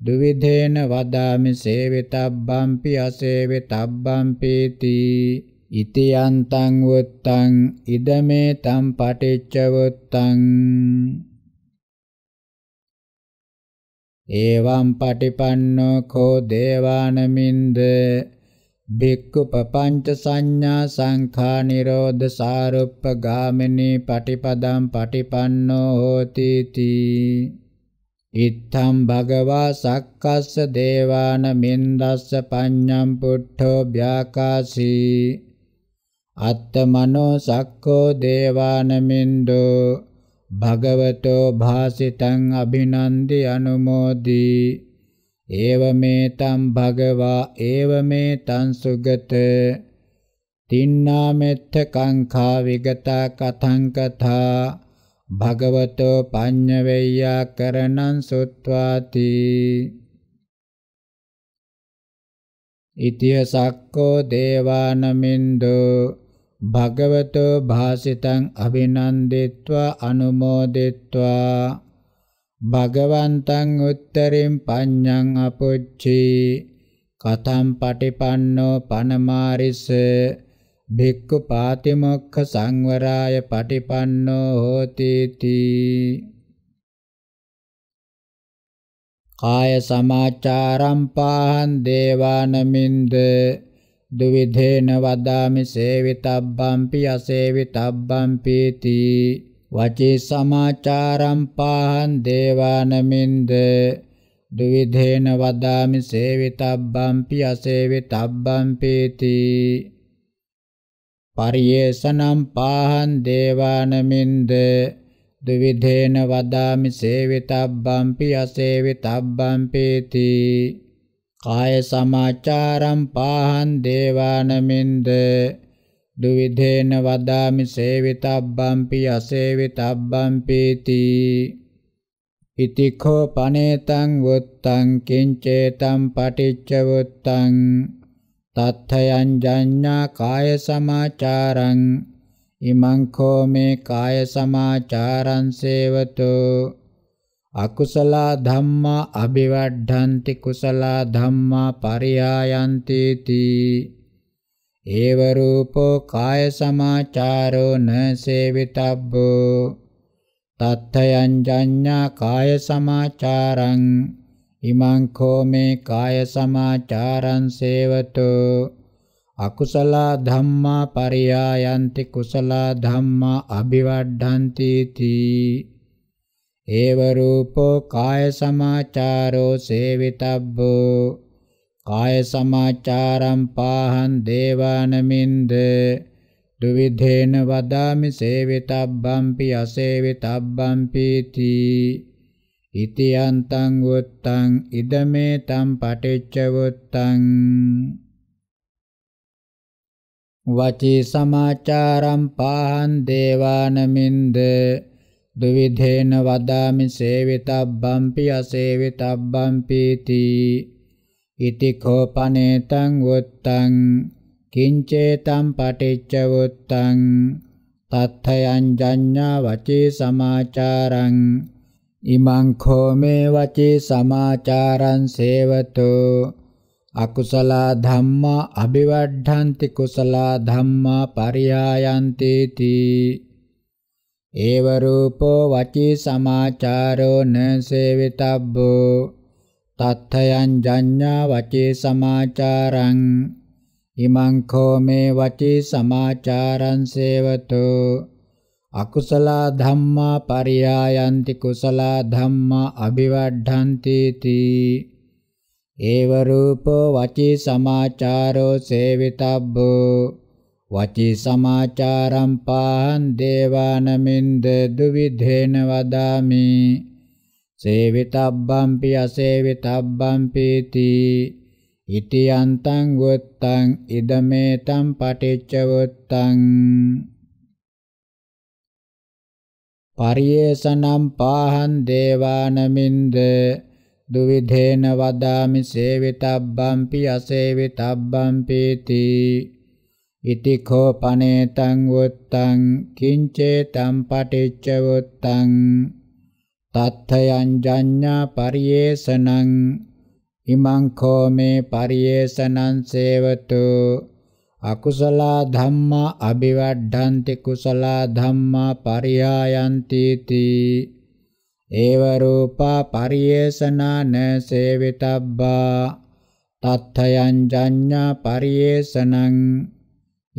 Speaker 1: දුවිධේන වදාමි සේවිතබ්බම්පි අසේවිතබ්බම්පීති ඉතියන්තං උත්තං ඉදමේ තම් පටිච්ච උත්තං एवं पटिपन्नो को देवानमिन्द भिक्कुपपञ्चसंज्ञा शङ्खानिरोधसारुपगामिनि पटिपदं पटिपन्नो होतीति इत्थं भगवा सक्कस्स देवानमिन्दस्स पञ्ञं पुट्ठोऽभ्याकाशी अत्तमनो सक्को देवानमिन्दो භගවතෝ භාසිතං අභිනන්දි අනුමෝදි ඒවමේතං භගවා ඒවමේතං සුගත තින්නාමෙත්ත කංඛා විගතා කතං කථා භගවතෝ පඤ්ඤවෙය්‍යා කරණං සුත්වාති ඉතිහසක්කෝ දේවානමින්දෝ භගවතෝ භාසිතං අභිනන්දිත්වා අනුමෝදිත්වා භගවන්තං උත්තරින් පඤ්ඤං අපොච්චී කතම් පටිපන්නෝ පනමාරිස භික්ඛු පාතිමොක්ඛ සංවරාය පටිපන්නෝ හෝති තී කාය සමාචාරම් පාහන් දේවානමින්ද ද්විධේන වදාමි සේවිතබ්බම්පි අසේවිතබ්බම්පීති වචී සමාචාරම් පාහං දේවානමින්ද ද්විධේන වදාමි සේවිතබ්බම්පි අසේවිතබ්බම්පීති පරියේසනම් පාහං දේවානමින්ද ද්විධේන වදාමි සේවිතබ්බම්පි අසේවිතබ්බම්පීති කාය සමාචාරම් පාහන් දේවානමින්ද දුවිධේන වදාමි සේවිතබ්බම්පි අසේවිතබ්බම්පීති ඉතිඛෝ පනේතං වුත්තං කිංචේතං පටිච්ච වුත්තං තත්ථයං ජඤ්ඤා කාය සමාචාරං ඉමං කෝ මේ කාය සමාචාරං සේවතෝ අකුසල ධම්මා අබිවඩ්ඩಂತಿ කුසල ධම්මා පරියායන්ති තී ඒව රූපෝ කාය සමාචාරෝ න සේවිතබ්බෝ තත්ථයං ජඤ්ඤා කාය සමාචාරං ඉමං කෝමේ කාය සමාචාරං සේවතෝ අකුසල ධම්මා පරියායන්ති කුසල ධම්මා අබිවඩ්ඩಂತಿ තී ඒව රූපෝ කාය සමාචාරෝ සේවිතබ්බෝ කාය සමාචාරම් පාහං දේවානමින්ද දුවිධේන වදාමි සේවිතබ්බම්පි අසේවිතබ්බම්පීති ඉතියන්තං උත්තං ඉදමේ තම් පටිච්ච උත්තං වචී සමාචාරම් පාහං දේවානමින්ද ද්විධේන වදාමි සේවිතබ්බම්පි අසේවිතබ්බම්පි තී ඉති කෝපනේතං උත්තං කිංචේතම් පටිච්ච උත්තං තත්ථයං ජඤ්ඤා වචේ සමාචාරං ඉමං කෝමේ වචේ සමාචාරං සේවතෝ අකුසලා ධම්මා අභිවඩ්ඩಂತಿ කුසලා ධම්මා පරියායන්ති තී ඒව රූපෝ වචී සමාචාරෝ න සේවිතබ්බෝ තත්ථයන් ජඤ්ඤා වචී සමාචාරං ඉමං කෝ මේ වචී සමාචාරං සේවතෝ අකුසල ධම්මා පරියායන්ති කුසල ධම්මා අභිවඩ්ඩಂತಿ තී ඒව රූපෝ වචී සමාචාරෝ සේවිතබ්බෝ වචී සමාචාරම් පාහන් දේවානමින්ද දුවිධේන වදාමි සේවිතබ්බම්පි අසේවිතබ්බම්පීති ඉති අන්තං වොත්තං ඉදමේතම් පටිච්ච වොත්තං පරියේසනම් පාහන් දේවානමින්ද දුවිධේන වදාමි සේවිතබ්බම්පි අසේවිතබ්බම්පීති ඉති කෝපනේතං වුත්තං කිංචේතම් පටිච්ච වුත්තං තත්ථයං ජඤ්ඤා පරියේෂණං ඉමං කෝමේ පරියේෂණං සේවතු අකුසල ධම්මා අභිවඩ්ඩಂತಿ කුසල ධම්මා පරියායන්ති තී ඒව රූපා පරියේෂණාන සේවිතබ්බා තත්ථයං ජඤ්ඤා පරියේෂණං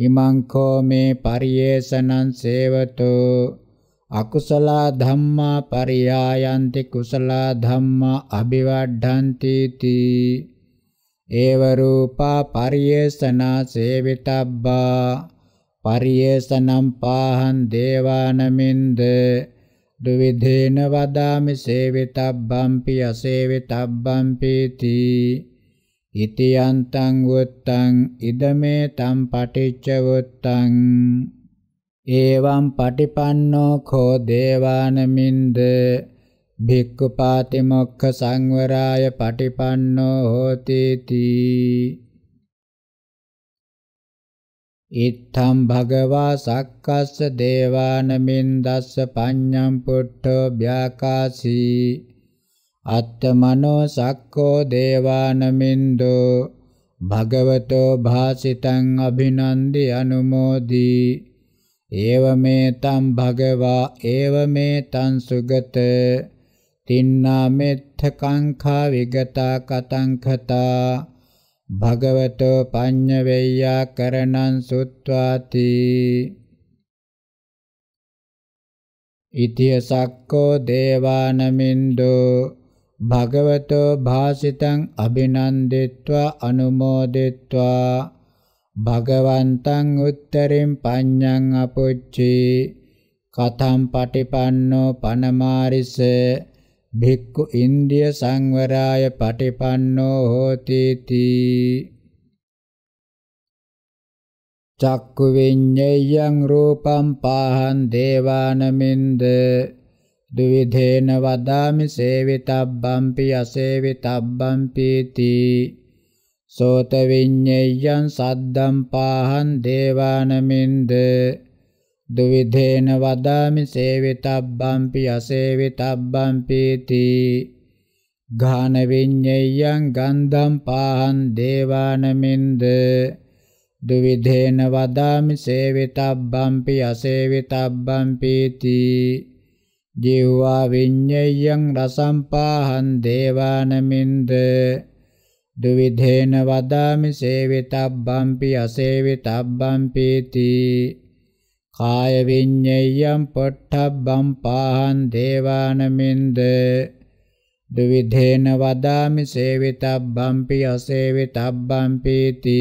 Speaker 1: ඉමංකෝ මේ පරියේසනං සේවතෝ අකුසල ධම්මා පරියායන්ති කුසල ධම්මා අභිවඩ්ඩಂತಿ තී ඒව රූපා පරියේසනා සේවිතබ්බා පරියේසනම් පාහං දේවානමින්ද දුවිධේන වදාමි සේවිතබ්බම්පි අසේවිතබ්බම්පි තී ඉති යන්තං වුත්තං ඉදමේ තම් පටිච්ච වුත්තං එවං පටිපන්නෝ කෝ දේවානමින්ද භික්ඛු පාතිමොක්ඛ සංවරාය පටිපන්නෝ හෝති තී ඉත්තම් භගවා සක්කස්ස දේවානමින් දස්ස පඤ්ඤම් පුට්ඨෝ භ්‍යාකාසී අත්තමනෝ සක්ඛෝ දේවානමින්දෝ භගවතෝ භාසිතං අභිනන්දි අනුමෝදි ඒවමෙතං භගවා ඒවමෙතං සුගත තින්නා මෙත්ථ කංඛා විගතා කතං කතා භගවතෝ පඤ්ඤවේයා කරණං සුත්වාති ඉතිය සක්කෝ දේවානමින්දෝ භගවතෝ භාසිතං අභිනන්දිත්වා අනුමෝදිත්වා භගවන්තං උත්තරින් පඤ්ඤං අපොච්චි කතම් පටිපන්නෝ පනමාරිස භික්ඛු ඉන්ද්‍රිය සංවරාය පටිපන්නෝ හෝති තී චක්කු විඤ්ඤයං රූපං පාහං දේවානමින්ද ද්විධේන වදාමි සේවිතබ්බම්පි අසේවිතබ්බම්පීති සෝත විඤ්ඤයං සද්දම් පාහං දේවානමින්ද ද්විධේන වදාමි සේවිතබ්බම්පි අසේවිතබ්බම්පීති ඝාන විඤ්ඤයං ගන්ධම් පාහං දේවානමින්ද ද්විධේන වදාමි සේවිතබ්බම්පි අසේවිතබ්බම්පීති ජීවා විඤ්ඤයං රසම්පාහං දේවානමින්ද දුවිධේන වදාමි සේවිතබ්බම්පි අසේවිතබ්බම්පීති කාය විඤ්ඤයං පොට්ටබ්බම් පාහං දේවානමින්ද දුවිධේන වදාමි සේවිතබ්බම්පි අසේවිතබ්බම්පීති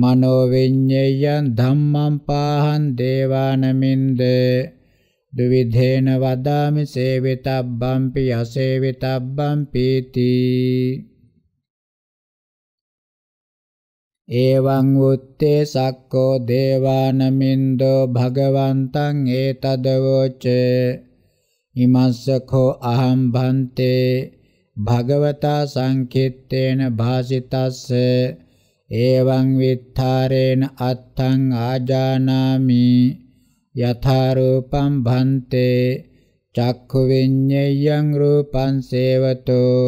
Speaker 1: මනෝ විඤ්ඤයං ධම්මං පාහං දේවානමින්ද ද්විධේන වදාමි සේවිතබ්බම්පි අසේවිතබ්බම්පීති එවං උත්තේ සක්කෝ දේවානමින්දෝ භගවන්තං ඒතදවෝච ඉමස්සඛෝ අහං භන්තේ භගවතා සංකිට්ඨේන භාසිතස්ස එවං විත්තරේන අත්තං ආජානාමි යථා රූපං භන්තේ චක්ඛු විඤ්ඤයං රූපං සේවතෝ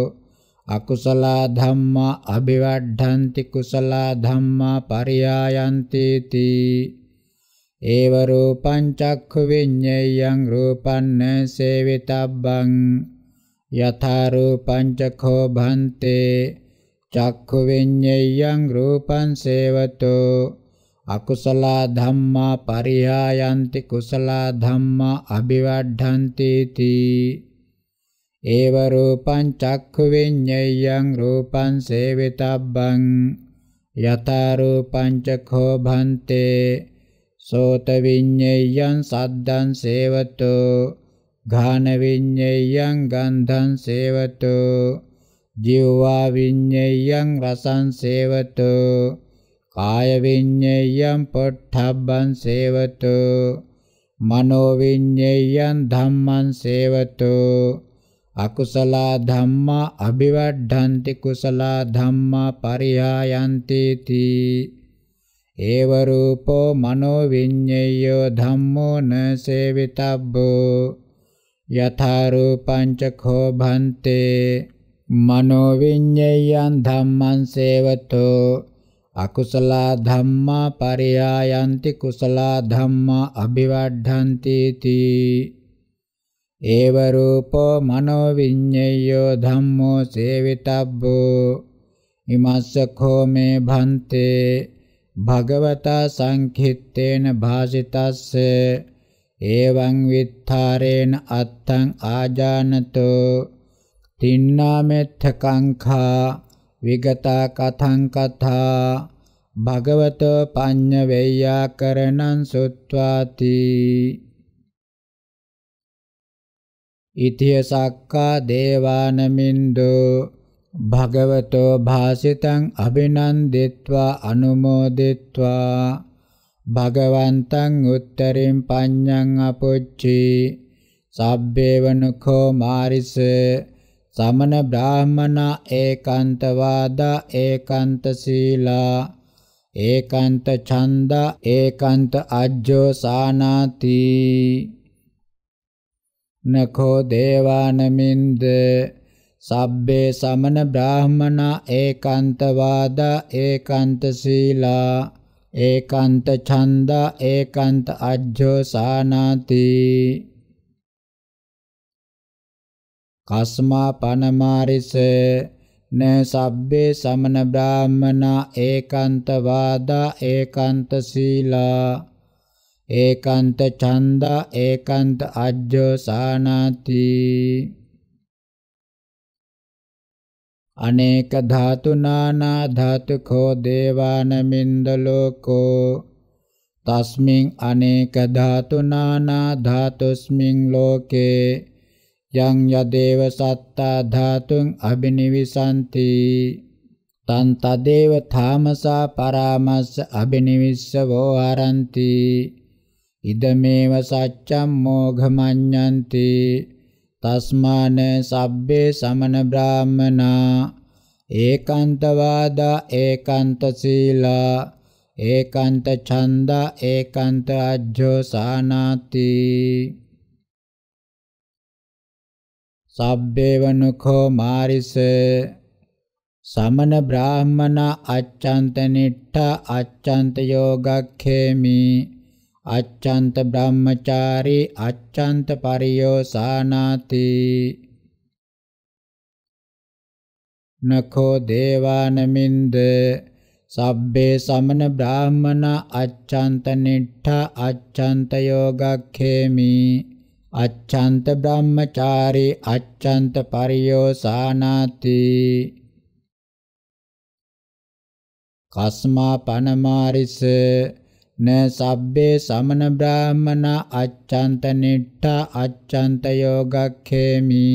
Speaker 1: අකුසලා ධම්මා අභිවඩ්ඩಂತಿ කුසලා ධම්මා පරියායන්ති තී ඒව රූපං චක්ඛු විඤ්ඤයං රූපං සේවිතබ්බං යථා රූපං චඛෝ භන්තේ චක්ඛු විඤ්ඤයං රූපං සේවතෝ අකුසල ධම්මා පරියායන්ති කුසල ධම්මා අභිවඩ්ඩಂತಿ තී ඒව රූපං චක්ඛු විඤ්ඤයං රූපං සේවිතබ්බං යතා රූපං චඛෝ භන්තේ සෝත විඤ්ඤයං සද්දං සේවතෝ ඝාන විඤ්ඤයං ගන්ධං සේවතෝ ජීවා විඤ්ඤයං රසං සේවතෝ කාය විඤ්ඤයං පොට්ඨබ්බං සේවතු මනෝ විඤ්ඤයං ධම්මං සේවතු අකුසලා ධම්මා අභිවඩ්ඩಂತಿ කුසලා ධම්මා පරිහායන්ති තී ඒව රූපෝ මනෝ විඤ්ඤයෝ ධම්මෝ න සේවිතබ්බෝ යථා රූපං චඛෝ භන්තේ මනෝ විඤ්ඤයං ධම්මං සේවතෝ අකුසල ධම්මා පරයායන්ති කුසල ධම්මා අභිවර්ධಂತಿ තී ඒව රූපෝ මනෝ විඤ්ඤයෝ ධම්මෝ සේවිතබ්බෝ ඉමස්සඛෝ මේ භන්තේ භගවතා සංඛිත්තේන භාසිතස්ස එවං විත්තරේන අත්තං ආජානතෝ තින්නාමෙත්ථ කංඛා විගතා කතං කතා භගවත පඤ්ඤ වේයාකරණං සුත්වාති ඉතිය සක්කා දේවානමින්දෝ භගවතෝ භාසිතං අභිනන්දිත්වා අනුමෝදිත්වා භගවන්තං උත්තරින් පඤ්ඤං අපොච්චි සබ්බේවනුඛෝ මාරිසේ සමන බ්‍රාහ්මනා ඒකාන්තවාදා ඒකාන්ත සීලා ඒකාන්ත ඡන්දා ඒකාන්ත අජ්ජෝ සානාති නඛෝ දේවානමින්ද සබ්බේ සමන බ්‍රාහ්මනා ඒකාන්තවාදා ඒකාන්ත සීලා ඒකාන්ත ඡන්දා ඒකාන්ත අජ්ජෝ සානාති කස්මා පනමාරිස න සබ්බේ සමන බ්‍රාහ්මනා ඒකාන්ත වාදා ඒකාන්ත සීලා ඒකාන්ත ඡන්දා ඒකාන්ත අජ්ජෝ සානාති අනේක ධාතු නානා ධාතුකෝ දේවානමින්ද ලෝකෝ තස්මින් අනේක ධාතු නානා ධාතුස්මින් ලෝකේ යං යදේව සත්තා ධාතුං අබිනිවිසanti තන් තදේව ථාමසා පරාමස්ස අබිනිවිස්සවෝ ආරಂತಿ ඉදමේව සච්ඡම් මෝඝමඤ්ඤಂತಿ තස්මාන සබ්බේ සමන බ්‍රාහමනා ඒකාන්ත වාදා ඒකාන්ත සීලා ඒකාන්ත ඡන්දා ඒකාන්ත අජ්ජෝ සානාති සබ්බේවනුඛෝ මාරිස සමන බ්‍රාහ්මන අච්ඡන්ත නිට්ඨ අච්ඡන්ත යෝගක්ඛේමි අච්ඡන්ත බ්‍රහ්මචාරී අච්ඡන්ත පරියෝසානාති නඛෝ දේවානමින්ද සබ්බේ සමන බ්‍රාහ්මන අච්ඡන්ත නිට්ඨ අච්ඡන්ත යෝගක්ඛේමි අච්ඡන්ත බ්‍රහ්මචාරී අච්ඡන්ත පරියෝසානාති කස්මා පනමාරිස න සබ්බේ සමන බ්‍රාහමන අච්ඡන්ත නිට්ඨා අච්ඡන්ත යෝගක්ඛේමි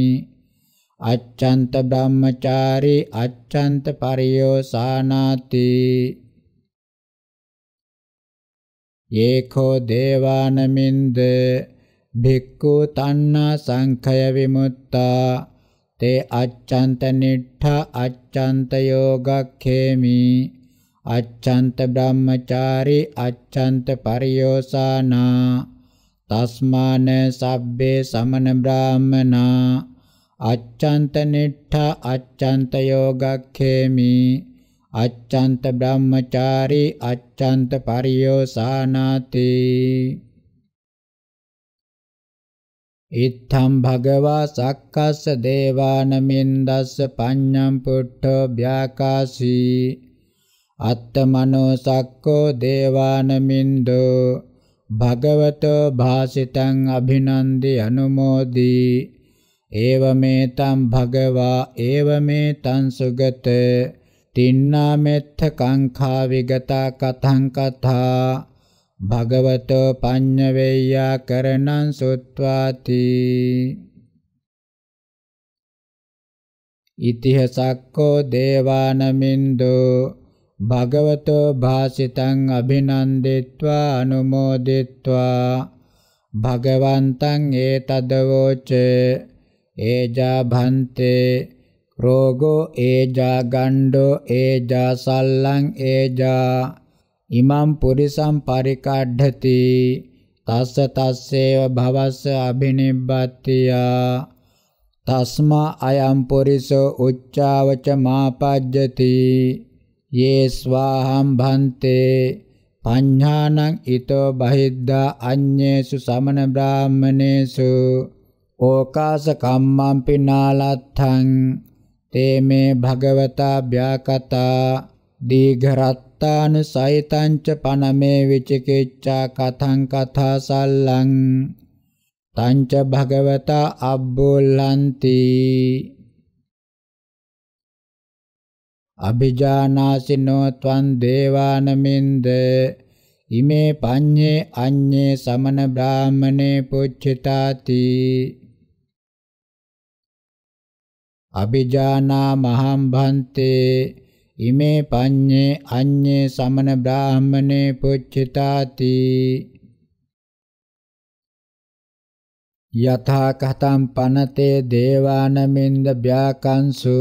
Speaker 1: අච්ඡන්ත බ්‍රහ්මචාරී අච්ඡන්ත පරියෝසානාති ඒකෝ දේවානමින්ද භික්ඛු තණ්හා සංඛය විමුත්තා තේ අච්ඡන්ත නිට්ඨ අච්ඡන්ත යෝගක්ඛේමි අච්ඡන්ත බ්‍රහ්මචාරි අච්ඡන්ත පරියෝසානා තස්මාන සබ්බේ සමන බ්‍රාහ්මනා අච්ඡන්ත නිට්ඨ අච්ඡන්ත යෝගක්ඛේමි අච්ඡන්ත බ්‍රහ්මචාරි අච්ඡන්ත පරියෝසානාති ඉත්තම් භගවා සක්කස්ස දේවානමින්දස්ස පඤ්ඤම් පුට්ඨෝ ව්‍යාකාශී අත්තමනෝ සක්කෝ දේවානමින්දෝ භගවතෝ භාසිතං අභිනන්දි අනුමෝදී ඒවමේතම් භගවා ඒවමේතං සුගත තින්නා මෙත්ත කංඛා විගතා කතං කතා භගවතෝ පඤ්ඤවේයා කරණං සුත්වාති ඉතිහසක්කෝ දේවානමින්දෝ භගවතෝ භාසිතං අභිනන්දිත්වා අනුමෝදිත්වා භගවන්තං ඒතදවෝච ඒජා භන්තේ රෝගෝ ඒජා ගණ්ඩෝ ඒජා සල්ලං ඒජා ඉමම් පුරිසම් පරිකාඩ්ඩති තස්ස තස්සේව භවස්ස අභිනිබ්බත්තියා තස්මා අයම් පුරිසෝ උච්චාවච මාපජ්ජති යේ ස්වාහම් භන්තේ පඤ්ඤානං ඊතෝ බහිද්දා අඤ්ඤේසු සමන බ්‍රාහමනේසු ඕකාස කම්මම්පි නාලත්තං තේ මේ භගවතා භ්‍යාකතා දීඝරත්තාන සයිතංච පනමේ විචිකිච්ඡා කතං කථා සල්ලං තංච භගවතා අබ්බෝලන්ති අභිජානාසිනෝ ත්වං දේවානමින්ද ඉමේ පඤ්ඤේ අඤ්ඤේ සමන බ්‍රාහමනේ පුච්චිතාති අභිජානා මහම් භන්තේ ඉමේ පඤ්ඤේ අඤ්ඤේ සමන බ්‍රාහමනේ පුච්චිතාති යථා කතම් පනතේ දේවානමින්ද ව්‍යාකංසු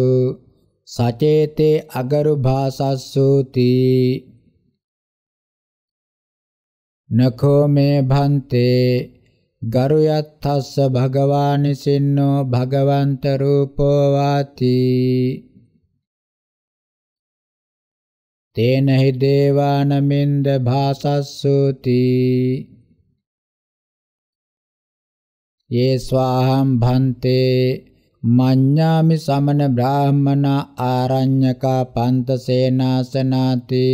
Speaker 1: සචේතේ අගරු භාසස්සෝති නඛෝ මේ භන්තේ ගරු යත්තස්ස භගවානි සින්නෝ භගවන්ත රූපෝ වාති තේන හි දේවානමින්ද භාසස්සෝති යේ ස්වාහම් භන්තේ මඤ්ඤාමි සමන බ්‍රාහ්මන ආරඤ්‍යකා පන්ත සේනාසනාති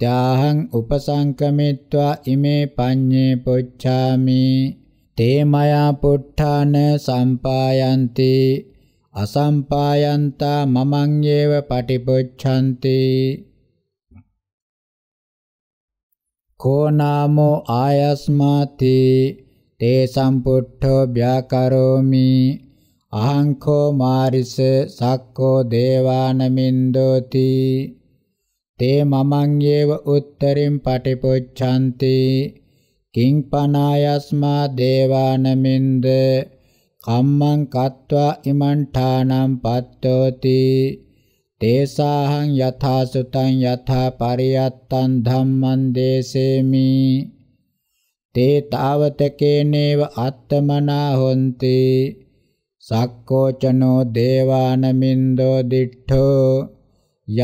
Speaker 1: ත්‍යාහං උපසංකමිත්වා ඉමේ පඤ්ඤේ පුච්ඡාමි තේ මයා පුට්ඨාන සම්පායන්ති අසම්පායන්තා මමං ඒව පටිපොච්ඡන්ති කෝ නාමෝ ආයස්මාති තේ සම්පුට්ඨෝ ව්‍යාකරෝමි අහං කෝ මාරිස සක්කෝ දේවානමින්දෝති තේ මමං ඒව උත්තරින් පටිපොච්ඡන්ති කිං පනායස්මා දේවානමින්ද කම්මං කତ୍වා ඉමන් ඨානම් පත්තෝති තේසාහං යථා සුතං යථා පරියත්තං ධම්මං දේසේමි තේ තාවතකේනේව අත්තමනා හොಂತಿ සක්කෝචනෝ දේවානමින්දෝ දිඨෝ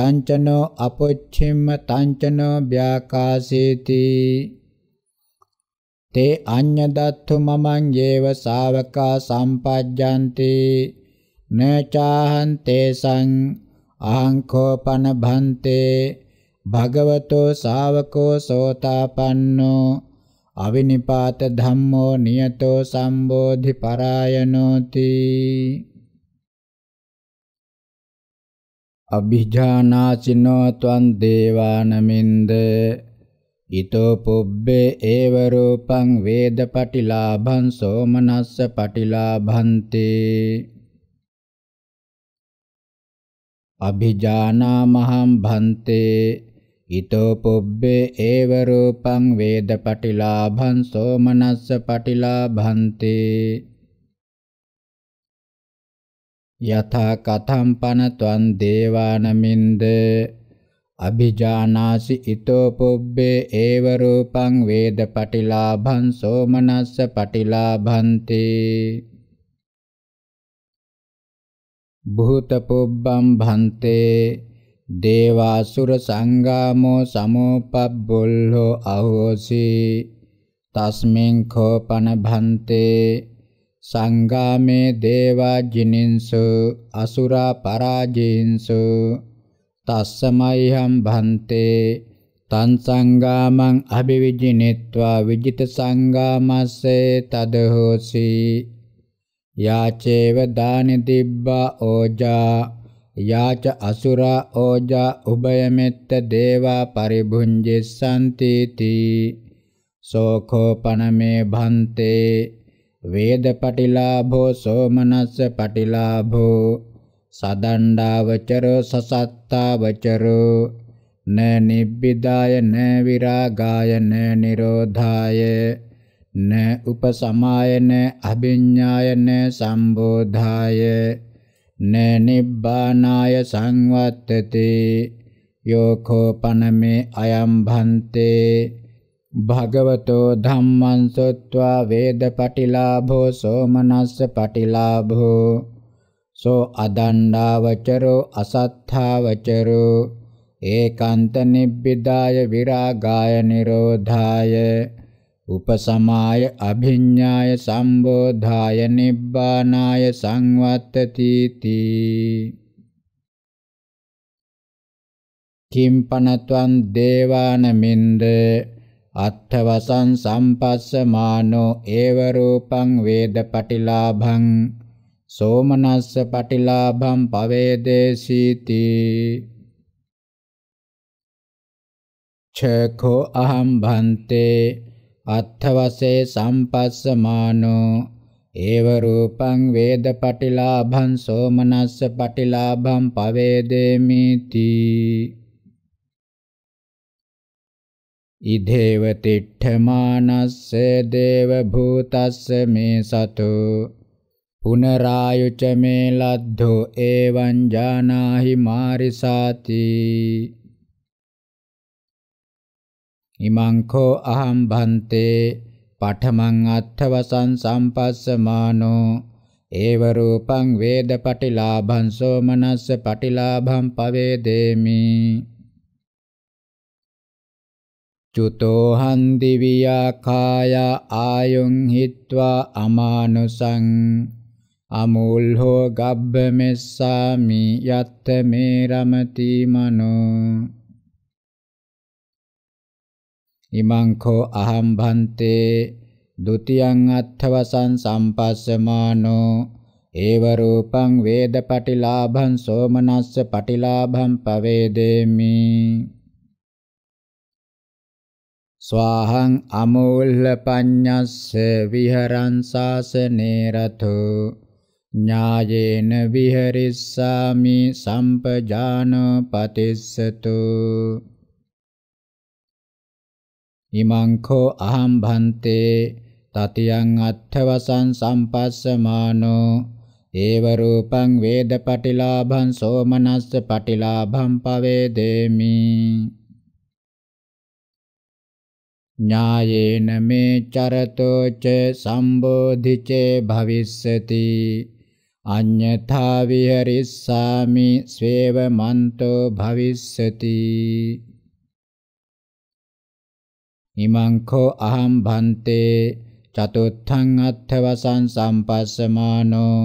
Speaker 1: යංචනෝ අපොච්චිම්ම තංචනෝ ව්‍යාකාසේති තේ අඤ්ඤදත්තු මමං යේව ශාවකා සම්පජ්ජන්ති නචාහං තේසං අහංකෝපන භන්තේ භගවතෝ ශාවකෝ සෝතාපන්නෝ අවිනිපාත ධම්මෝ නියතෝ සම්බෝධි පරායනෝති අභිජානාචිනෝ ත්වං දේවානමින්ද ඉතෝ පුබ්බේ ඒව රූපං වේද පටිලාභං සෝමනස්ස පටිලාභන්ති අභිජානා මහම් භන්තේ ඉතෝ පුබ්බේ ඒව රූපං වේද පටිලාභං සෝමනස්ස පටිලාභන්ති යථා කතම් පන ත්වං දේවානමින්දේ අභිජානාසි ඊතෝ පුබ්බේ ඒව රූපං වේද පටිලාභං සෝමනස්ස පටිලාභන්ති භූත පුබ්බම් භන්තේ දේවාසුර සංගාමෝ සමෝපබ්බුල්හෝ අහෝසි තස්මින් කෝපන භන්තේ සංගාමේ දේවා ජිනින්සු අසුරා පරාජින්සු තස්සමයිහම් භන්තේ තං සංගාමං අභිවිජිනෙත්වා විජිත සංගාමස්සේ තදහෝසි යාචේව දානි දිබ්බා ඕජා යාච අසුරා ඕජා උභයමෙත්ත දේවා පරිභුංජිස්සන්ති තී සෝඛෝපනමේ භන්තේ වේද පටිලාභෝ සෝමනස්ස පටිලාභෝ සදණ්ඩාවචරෝ සසත්තාවචරෝ න නිබ්බිදාය න විරාගාය න නිරෝධාය න උපසමාය න අභිඤ්ඤාය න සම්බෝධාය න නිබ්බානාය සංවත්තති යෝඛෝ පනමේ අයම් භන්තේ භගවතෝ ධම්මං සොත්වා වේද පටිලාභෝ සෝමනස්ස පටිලාභෝ සෝ අදණ්ඩාවචරෝ අසත්තාවචරෝ ඒකාන්ත නිබ්බිදාය විරාගාය නිරෝධාය උපසමාය අභිඤ්ඤාය සම්බෝධාය නිබ්බානාය සංවත්තති තී කිම්පනත්වං දේවානමින්ද අත්ථවසං සම්පස්සමානෝ ඒව රූපං වේද පටිලාභං සෝමනස්ස පටිලාභම් පවේදේසීති ඡඛෝ අහම් භන්තේ අත්ථවසේ සම්පස්සමානෝ ඒව රූපං වේද පටිලාභං සෝමනස්ස පටිලාභං පවේදේමිති ඉදේව තිට්ඨමානස්ස දේව භූතස්ස මේ සතෝ පුනරායුච මේ ලද්ධෝ එවං ජානාහි මාරිසාති ඉමංඛෝ අහම් භන්තේ පඨමං අත්ථවසං සම්පස්සමානෝ ඒව රූපං වේද පටිලාභං සෝ මනස්ස පටිලාභං පවේදේමි චුතෝ හං දිවියා කාය ආයුං හිත්වා අමානුසං අමූල් හෝ ගබ්බ මෙස්සාමි යත්ත මේ රමති මනෝ ඉමං කෝ අහම් භන්තේ ဒ ුතියං අත්ථවසං සම්පස්සමානෝ ඒව රූපං වේද පටිලාභං සෝමනස්ස පටිලාභං පවේදේමි ස්වාහං අමූල්ල පඤ්ඤස්ස විහරං සාසනේ රතෝ ඥායේන විහෙරිස්සාමි සම්පජානෝ පතිස්සතු ඉමංඛෝ අහම් භන්තේ තතියං අත්ථවසං සම්පස්සමානෝ ඒව රූපං වේදපටිලාභං සෝමනස්ස පටිලාභං පවේදේමි ඥායේන මේ චරතෝ ච සම්බෝධිචේ භවිස්සති අඤ්ඤතා විහෙරිස්සාමි ස්වේවමන්තෝ භවිස්සති ඉමංඛෝ අහම් භන්තේ චතුත්ථං අත්ථවසං සම්පස්සමානෝ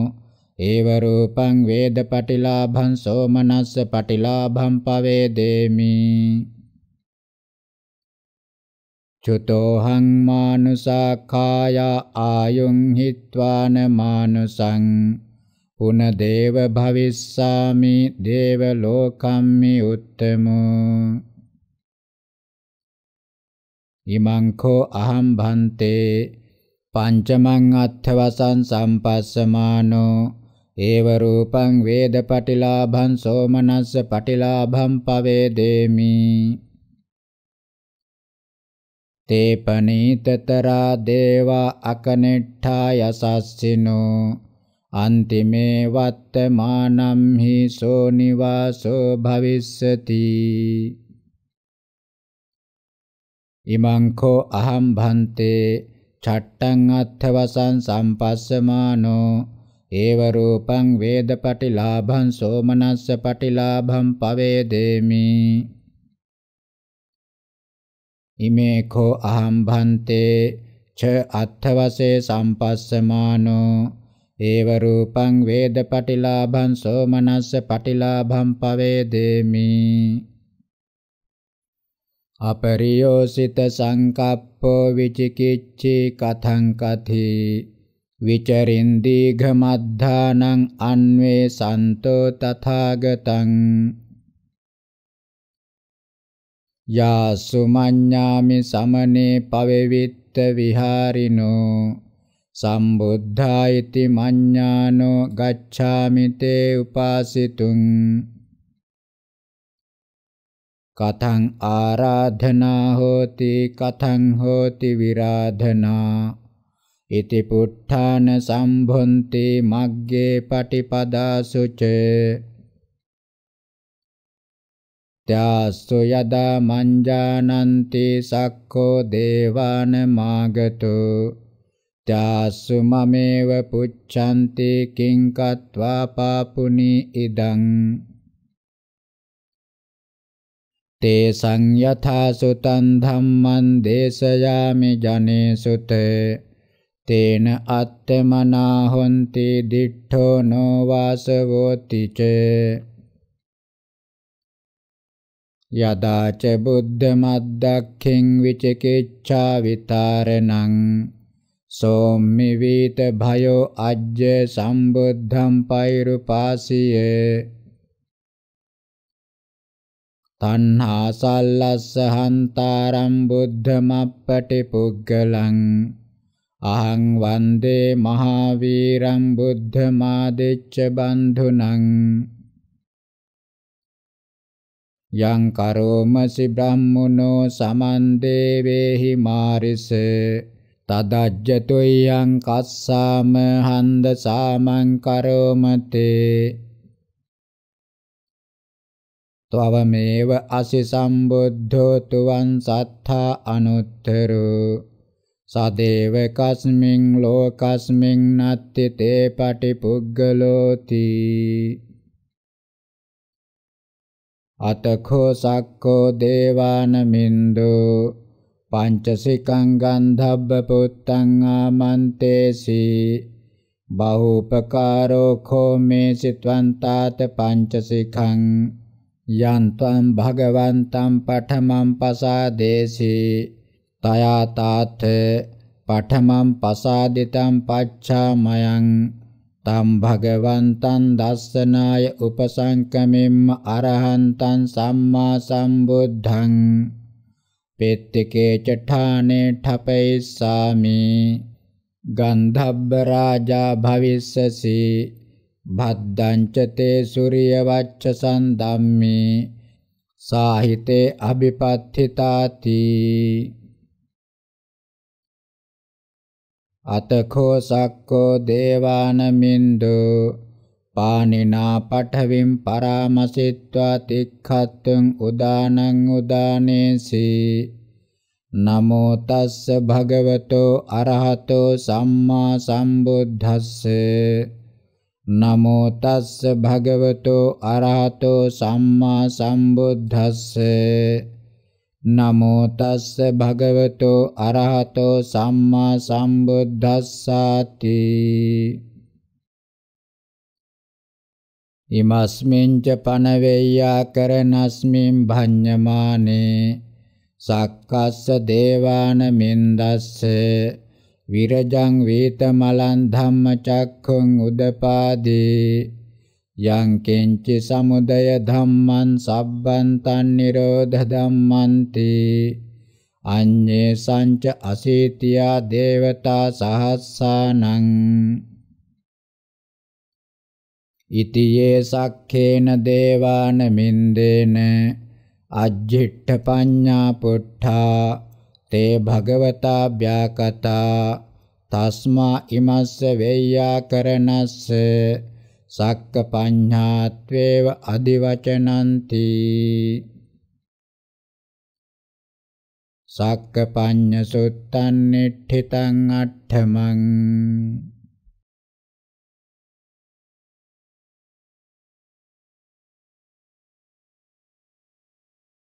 Speaker 1: ඒව රූපං වේදපටිලාභං සෝමනස්ස පටිලාභං පවේදේමි චුතෝහං මානුසා කාය ආයුං හිත්වාන මානුසං පුනදේව භවිස්සාමි දේව ලෝකම්මි උත්තමෝ ඉමංඛෝ අහම් භන්තේ පංචමං අත්ථවසං සම්පස්සමානෝ ඒව රූපං වේදපටිලාභං සෝමනස්ස පටිලාභං පවේදේමි තේපනීතතරා දේවා අකනෙට්ඨා යසස්සිනෝ අන්තිමේ වත්තමානම් හි සෝ නිවාසෝ භවිස්සති ඉමං කෝ අහම් භන්තේ චට්ටං අත්ථවසං සම්පස්සමානෝ ඒව රූපං වේදපටිලාභං සෝමනස්ස පටිලාභං පවේදේමි ඉමේ කෝ අහම් භන්තේ ච අත්ථවසේ සම්පස්සමානෝ ඒව රූපං වේද පටිලාභං සෝමනස්ස පටිලාභං පවේදෙමි අපරියෝසිත සංකප්පෝ විචිකිච්ඡි කතං කති විචරින් දීඝ මද්ධානං අන්වේ සන්තෝ තථාගතං යාසුමඤ්ඤාමි සමනේ පවෙවිත්ත විහාරිනෝ සම්බුද්ධායිති මඤ්ඤානෝ ගච්ඡාමි තේ උපාසිතුං කතං ආරාධනා හෝති කතං හෝති විරාධනා ඉති පුට්ඨාන සම්භොන්ති මග්ගේ පටිපදාසුච ත්‍යාස්සු යදා මංජානන්ති සක්ඛෝ දේවාන මාගතෝ ත්‍යාසු මමේව පුච්ඡanti කිං කତ୍වා පාපුනි ඉදං තේ සංයථා සුතං ධම්මං දේශයාමි ජනේසු තේ තේන අත්තමනා හොಂತಿ දිඨෝ නෝ වාසවෝති ච යදා ච බුද්ධ මද්දක්ඛෙන් විචිකිච්ඡා විතරණං සෝම්මිවීත භයෝ අජ්ජ සම්බුද්ධම් පෛරුපාසියේ තණ්හා සල්ලස්ස හන්තරම් බුද්ධමප්පටි පුග්ගලං අහං වන්දේ මහාවීරම් බුද්ධමාදිච්ච බන්ධුනං යං කරෝමසි බ්‍රහ්මනෝ සමන් දේවේහි මාරිසේ තදජ්ජතුයං කස්සාම හන්ද සාමං කරෝමතේ තවමේව අසි සම්බුද්ධෝ තුවන් සත්තා අනුත්තරෝ සදේව කස්මින් ලෝකස්මින් නත්ති තේ පටිපුග්ගලෝති අතඛෝ සක්ඛෝ දේවානමින්දෝ පංචසිකං ගන්ධබ්බ පුත්තං ආමන්තේසි බහූපකාරෝ කෝ මේ සිත්වන්තාත පංචසිකං යන්තම් භගවන්තම් පඨමම් පසාදේසි තයාතාත පඨමම් පසාදිතම් පච්ඡාමයං තම් භගවන්තං දස්සනාය උපසංකමෙම්ම අරහන්තං සම්මා සම්බුද්ධං පෙත්තිකේ චඨානේ ඨපෛස්සාමි ගන්ධබ්බ රාජා භවිස්සසි භද්දංච තේ සූර්ය වච්ඡසං ධම්මේ සාහිතේ අභිපත්ථිතාති අතකෝ සක්කෝ දේවානමින්දෝ පානිනා පඨවින් පරාමසිත්වා තික්ඛත්තුං උදානං උදානේසි නමෝ තස්ස භගවතෝ අරහතෝ සම්මා සම්බුද්දස්ස නමෝ තස්ස භගවතෝ අරහතෝ සම්මා සම්බුද්දස්ස නමෝ තස්ස භගවතෝ අරහතෝ සම්මා සම්බුද්දස්සාති ඉමස්මින්ච පනවෙය්‍යා කරනස්මින් භඤ්ඤමානේ සක්කස්ස දේවාන මින්දස්ස විරජං වේතමලං ධම්මචක්ඛුං උදපාදී යං කෙන්චි සමුදය ධම්මං සබ්බං තන් නිරෝධ ධම්මන්ති අඤ්ඤේ සංච අසීතියා දේවතා සහස්සානං ඉති යේ සක්ඛේන දේවාන මින්දේන අජ්ජිට්ඨ පඤ්ඤා පුට්ඨා තේ භගවතා ව්‍යාකතා තස්මා ඉමස්ස වේයාකරණස්ස සක්ක පඤ්ඤාත්වේව අදිවචනಂತಿ සක්ක පඤ්ඤ සුත්තන් නිට්ඨිතං අට්ඨමං